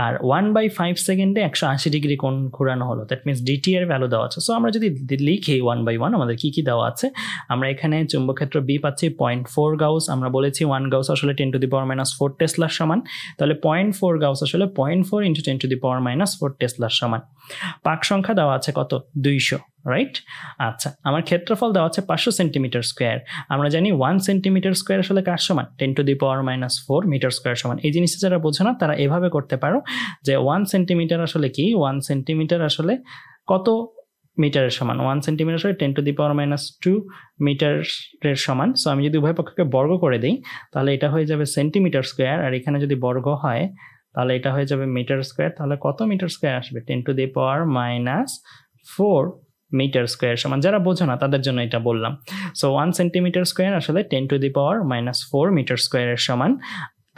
S1: আর ওয়ান বাই ফাইভ সেকেন্ডে একশো আশি ডিগ্রি কোন ঘোরানো হলো দ্যাট মিনস ডিটি এর ভ্যালু দেওয়া আছে সো আমরা যদি লিখি ওয়ান বাই ওয়ান আমাদের কী কী দেওয়া আছে আমরা এখানে চুম্বক ক্ষেত্র বি পাচ্ছি পয়েন্ট ফোর গাউস আমরা বলেছি ওয়ান গাউস আসলে ten to the power minus four টেসলার সমান তাহলে পয়েন্ট ফোর গাউস আসলে point four into ten to the power minus four টেসলার সমান পাক সংখ্যা দেওয়া আছে কত দুইশো রাইট আচ্ছা আমার ক্ষেত্রফল দেওয়া আছে পাঁচশো সেন্টিমিটার স্কোয়ার আমরা জানি ওয়ান সেন্টিমিটার স্কোয়ার আসলে কার সমান ten to the power minus four metre square সমান এই জিনিসটা যারা বোঝো না তারা এভাবে করতে পারো যে ওয়ান সেন্টিমিটার আসলে কি ওয়ান সেন্টিমিটার আসলে কত মিটারের সমান ওয়ান সেন্টিমিটার আসলে ten to the power minus two মিটারের সমান সো আমি যদি উভয় পক্ষকে বর্গ করে দিই তাহলে এটা হয়ে যাবে সেন্টিমিটার স্কোয়ার আর এখানে যদি বর্গ হয় তাহলে এটা হয়ে যাবে মিটার স্কোয়ার তাহলে কত মিটার স্কোয়ার আসবে ten to the power minus four metre square সমান যারা বোঝো না তাদের জন্য এটা বললাম সো ওয়ান সেন্টিমিটার স্কোয়ার আসলে ten to the power minus four metre স্কোয়ারের সমান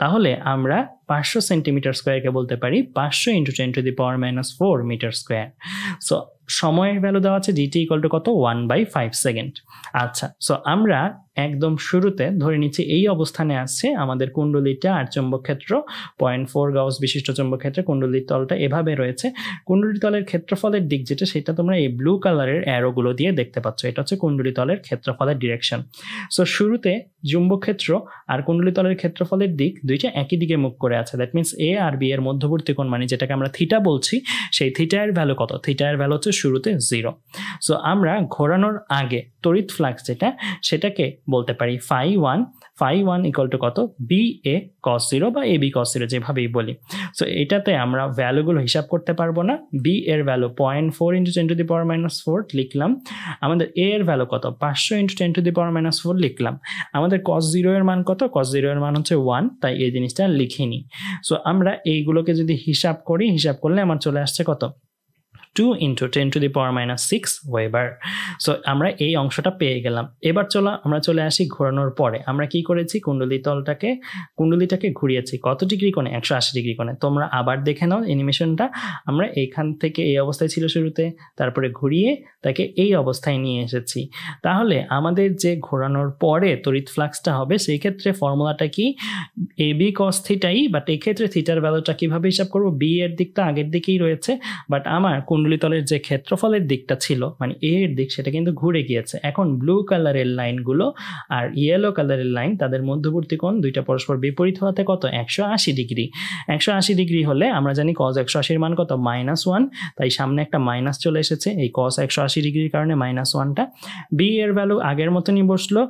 S1: তাহলে আমরা পাঁচশো সেন্টিমিটার স্কোয়ারকে বলতে পারি পাঁচশো into ten to the power minus four metre square so সময়ের ভ্যালু দেওয়া আছে জিটি ইকল টু কত ওয়ান বাই ফাইভ সেকেন্ড আচ্ছা সো আমরা একদম শুরুতে ধরে নিচ্ছি এই অবস্থানে আছে আমাদের কুণ্ডলিটা আর চুম্বকক্ষেত্র পয়েন্ট ফোর গাউস বিশিষ্ট চুম্বকক্ষেত্রে কুণ্ডলির তলটা এভাবে রয়েছে কুণ্ডলি তলের ক্ষেত্রফলের দিক যেটা সেটা তোমরা এই ব্লু কালারের অ্যারোগুলো দিয়ে দেখতে পাচ্ছ এটা হচ্ছে কুণ্ডলি তলের ক্ষেত্রফলের ডিরেকশন সো শুরুতে চুম্বকক্ষেত্র আর কুণ্ডলি তলের ক্ষেত্রফলের দিক দুইটা একই দিকে মুখ করে আছে দ্যাট মিনস এ আর বি এর মধ্যবর্তী কোণ মানে যেটাকে আমরা থিটা বলছি সেই থিটা এর ভ্যালু কত থিটা এর ভ্যালু হচ্ছে শুরুতে জিরো সো আমরা ঘোরানোর আগে তড়িৎ ফ্লাক্স যেটা সেটাকে বলতে পারি phi one phi one equal to কত বি এ কস জিরো বা এ বি কস জিরো যেভাবেই বলি সো এটাতে আমরা ভ্যালুগুলো হিসাব করতে পারবো না বি এর value point four into ten to the power minus four লিখলাম আমাদের এ এর ভ্যালু কত পাঁচশো into ten to the power minus four লিখলাম আমাদের কস জিরো এর মান কত কস জিরো এর মান হচ্ছে ওয়ান তাই এই জিনিসটা লিখিনি সো আমরা এইগুলোকে যদি হিসাব করি হিসাব করলে আমার চলে আসছে কত two into ten to the power minus six weber so আমরা এই অংশটা পেয়ে গেলাম এবার চলো আমরা চলে আসি ঘোরানোর পরে আমরা কি করেছি কুণ্ডলি তলটাকে কুণ্ডলিটাকে ঘুরিয়েছি কত ডিগ্রি কোণে একশো আশি ডিগ্রি কোণে তোমরা আবার দেখে নাও অ্যানিমেশনটা আমরা এইখান থেকে এই অবস্থায় ছিল শুরুতে তারপরে ঘুরিয়ে তাকে এই অবস্থায় নিয়ে এসেছি তাহলে আমাদের যে ঘোরানোর পরে তড়িৎ ফ্লাক্সটা হবে সেই ক্ষেত্রে ফর্মুলাটা কি এ বি কস থিটাই বাট এক্ষেত্রে থিটার ভ্যালুটা কীভাবে হিসাব করবো বি এর দিকটা আগের দিকেই রয়েছে বাট আমার কোন কুণ্ডলিতলের যে ক্ষেত্রফলের দিকটা ছিল মানে এ এর দিক সেটা কিন্তু ঘুরে গিয়েছে এখন ব্লু কালারের লাইনগুলো আর ইয়েলো কালারের লাইন তাদের মধ্যবর্তী কোণ দুইটা পরস্পর বিপরীত হওয়াতে কত একশো আশি ডিগ্রি একশো আশি ডিগ্রি হলে আমরা জানি কজ একশো আশির মান কত মাইনাস ওয়ান তাই সামনে একটা মাইনাস চলে এসেছে এই কস একশো আশি ডিগ্রির কারণে মাইনাস ওয়ানটা বি এর ভ্যালু আগের মতনই বসলো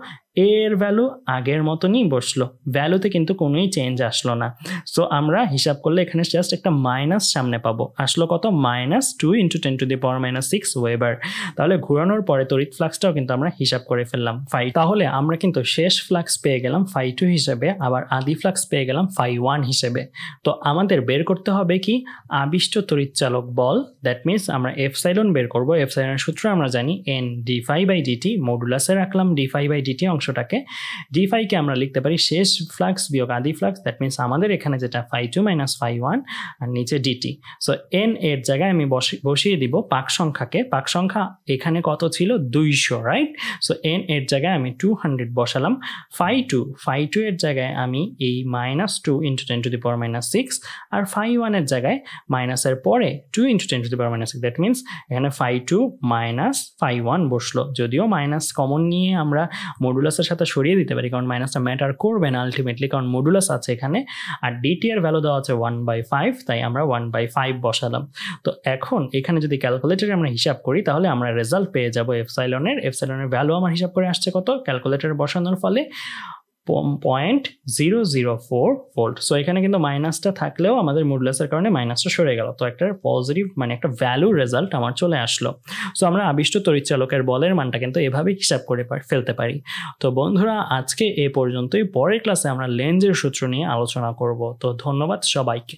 S1: এর ভ্যালু আগের মতনই বসলো ভ্যালুতে কিন্তু কোনোই চেঞ্জ আসলো না সো আমরা হিসাব করলে এখানে জাস্ট একটা মাইনাস সামনে পাবো আসলো কত minus two into ten to the power minus six weber তাহলে ঘোরানোর পরে তড়িৎ ফ্লাক্সটাও কিন্তু আমরা হিসাব করে ফেললাম ফাই তাহলে আমরা কিন্তু শেষ ফ্লাক্স পেয়ে গেলাম ফাই টু হিসেবে আবার আদি ফ্লাক্স পেয়ে গেলাম ফাই ওয়ান হিসেবে তো আমাদের বের করতে হবে কি আবিষ্ট তড়িৎচালক বল দ্যাট মিনস আমরা এফ সাইলন বের করবো এফ সাইলনের সূত্র আমরা জানি n d phi by dt মডুলাসে রাখলাম ডি ফাই বাই ডিটি অংশ অংশটাকে ডি ফাইকে আমরা লিখতে পারি শেষ ফ্লাক্স বিয়োগ আদি ফ্লাক্স দ্যাট মিনস আমাদের এখানে যেটা phi two minus phi one আর নিচে ডিটি সো এন এর জায়গায় আমি বসিয়ে দিব পাক সংখ্যাকে পাক সংখ্যা এখানে কত ছিল দুইশো রাইট সো এন এর জায়গায় আমি টু হান্ড্রেড বসালাম ফাই টু ফাই টু এর জায়গায় আমি এই minus two into ten to the power minus six আর ফাই ওয়ানের জায়গায় মাইনাসের পরে two into ten to the power minus six that means এখানে phi two minus phi one বসলো যদিও মাইনাস কমন নিয়ে আমরা মডুল মডুলাসের সাথে সরিয়ে দিতে পারি কারণ মাইনাসটা ম্যাটার করবে না আলটিমেটলি কারণ মডুলাস আছে এখানে আর ডিটি এর ভ্যালু দেওয়া আছে ওয়ান বাই ফাইভ তাই আমরা ওয়ান বাই ফাইভ বসালাম তো এখন এখানে যদি ক্যালকুলেটারে আমরা হিসাব করি তাহলে আমরা রেজাল্ট পেয়ে যাবো এফসাইলনের এফসাইলনের ভ্যালু আমার হিসাব করে আসছে কত ক্যালকুলেটার বসানোর ফলে point zero zero four volt so এখানে কিন্তু মাইনাসটা থাকলেও আমাদের মুডলেসের কারণে মাইনাসটা সরে গেল তো একটা পজিটিভ মানে একটা ভ্যালু রেজাল্ট আমার চলে আসলো সো আমরা আবিষ্ট তরিচালকের বলের মানটা কিন্তু এভাবে হিসাব করে ফেলতে পারি তো বন্ধুরা আজকে এ পর্যন্তই পরের ক্লাসে আমরা লেন্সের সূত্র নিয়ে আলোচনা করব তো ধন্যবাদ সবাইকে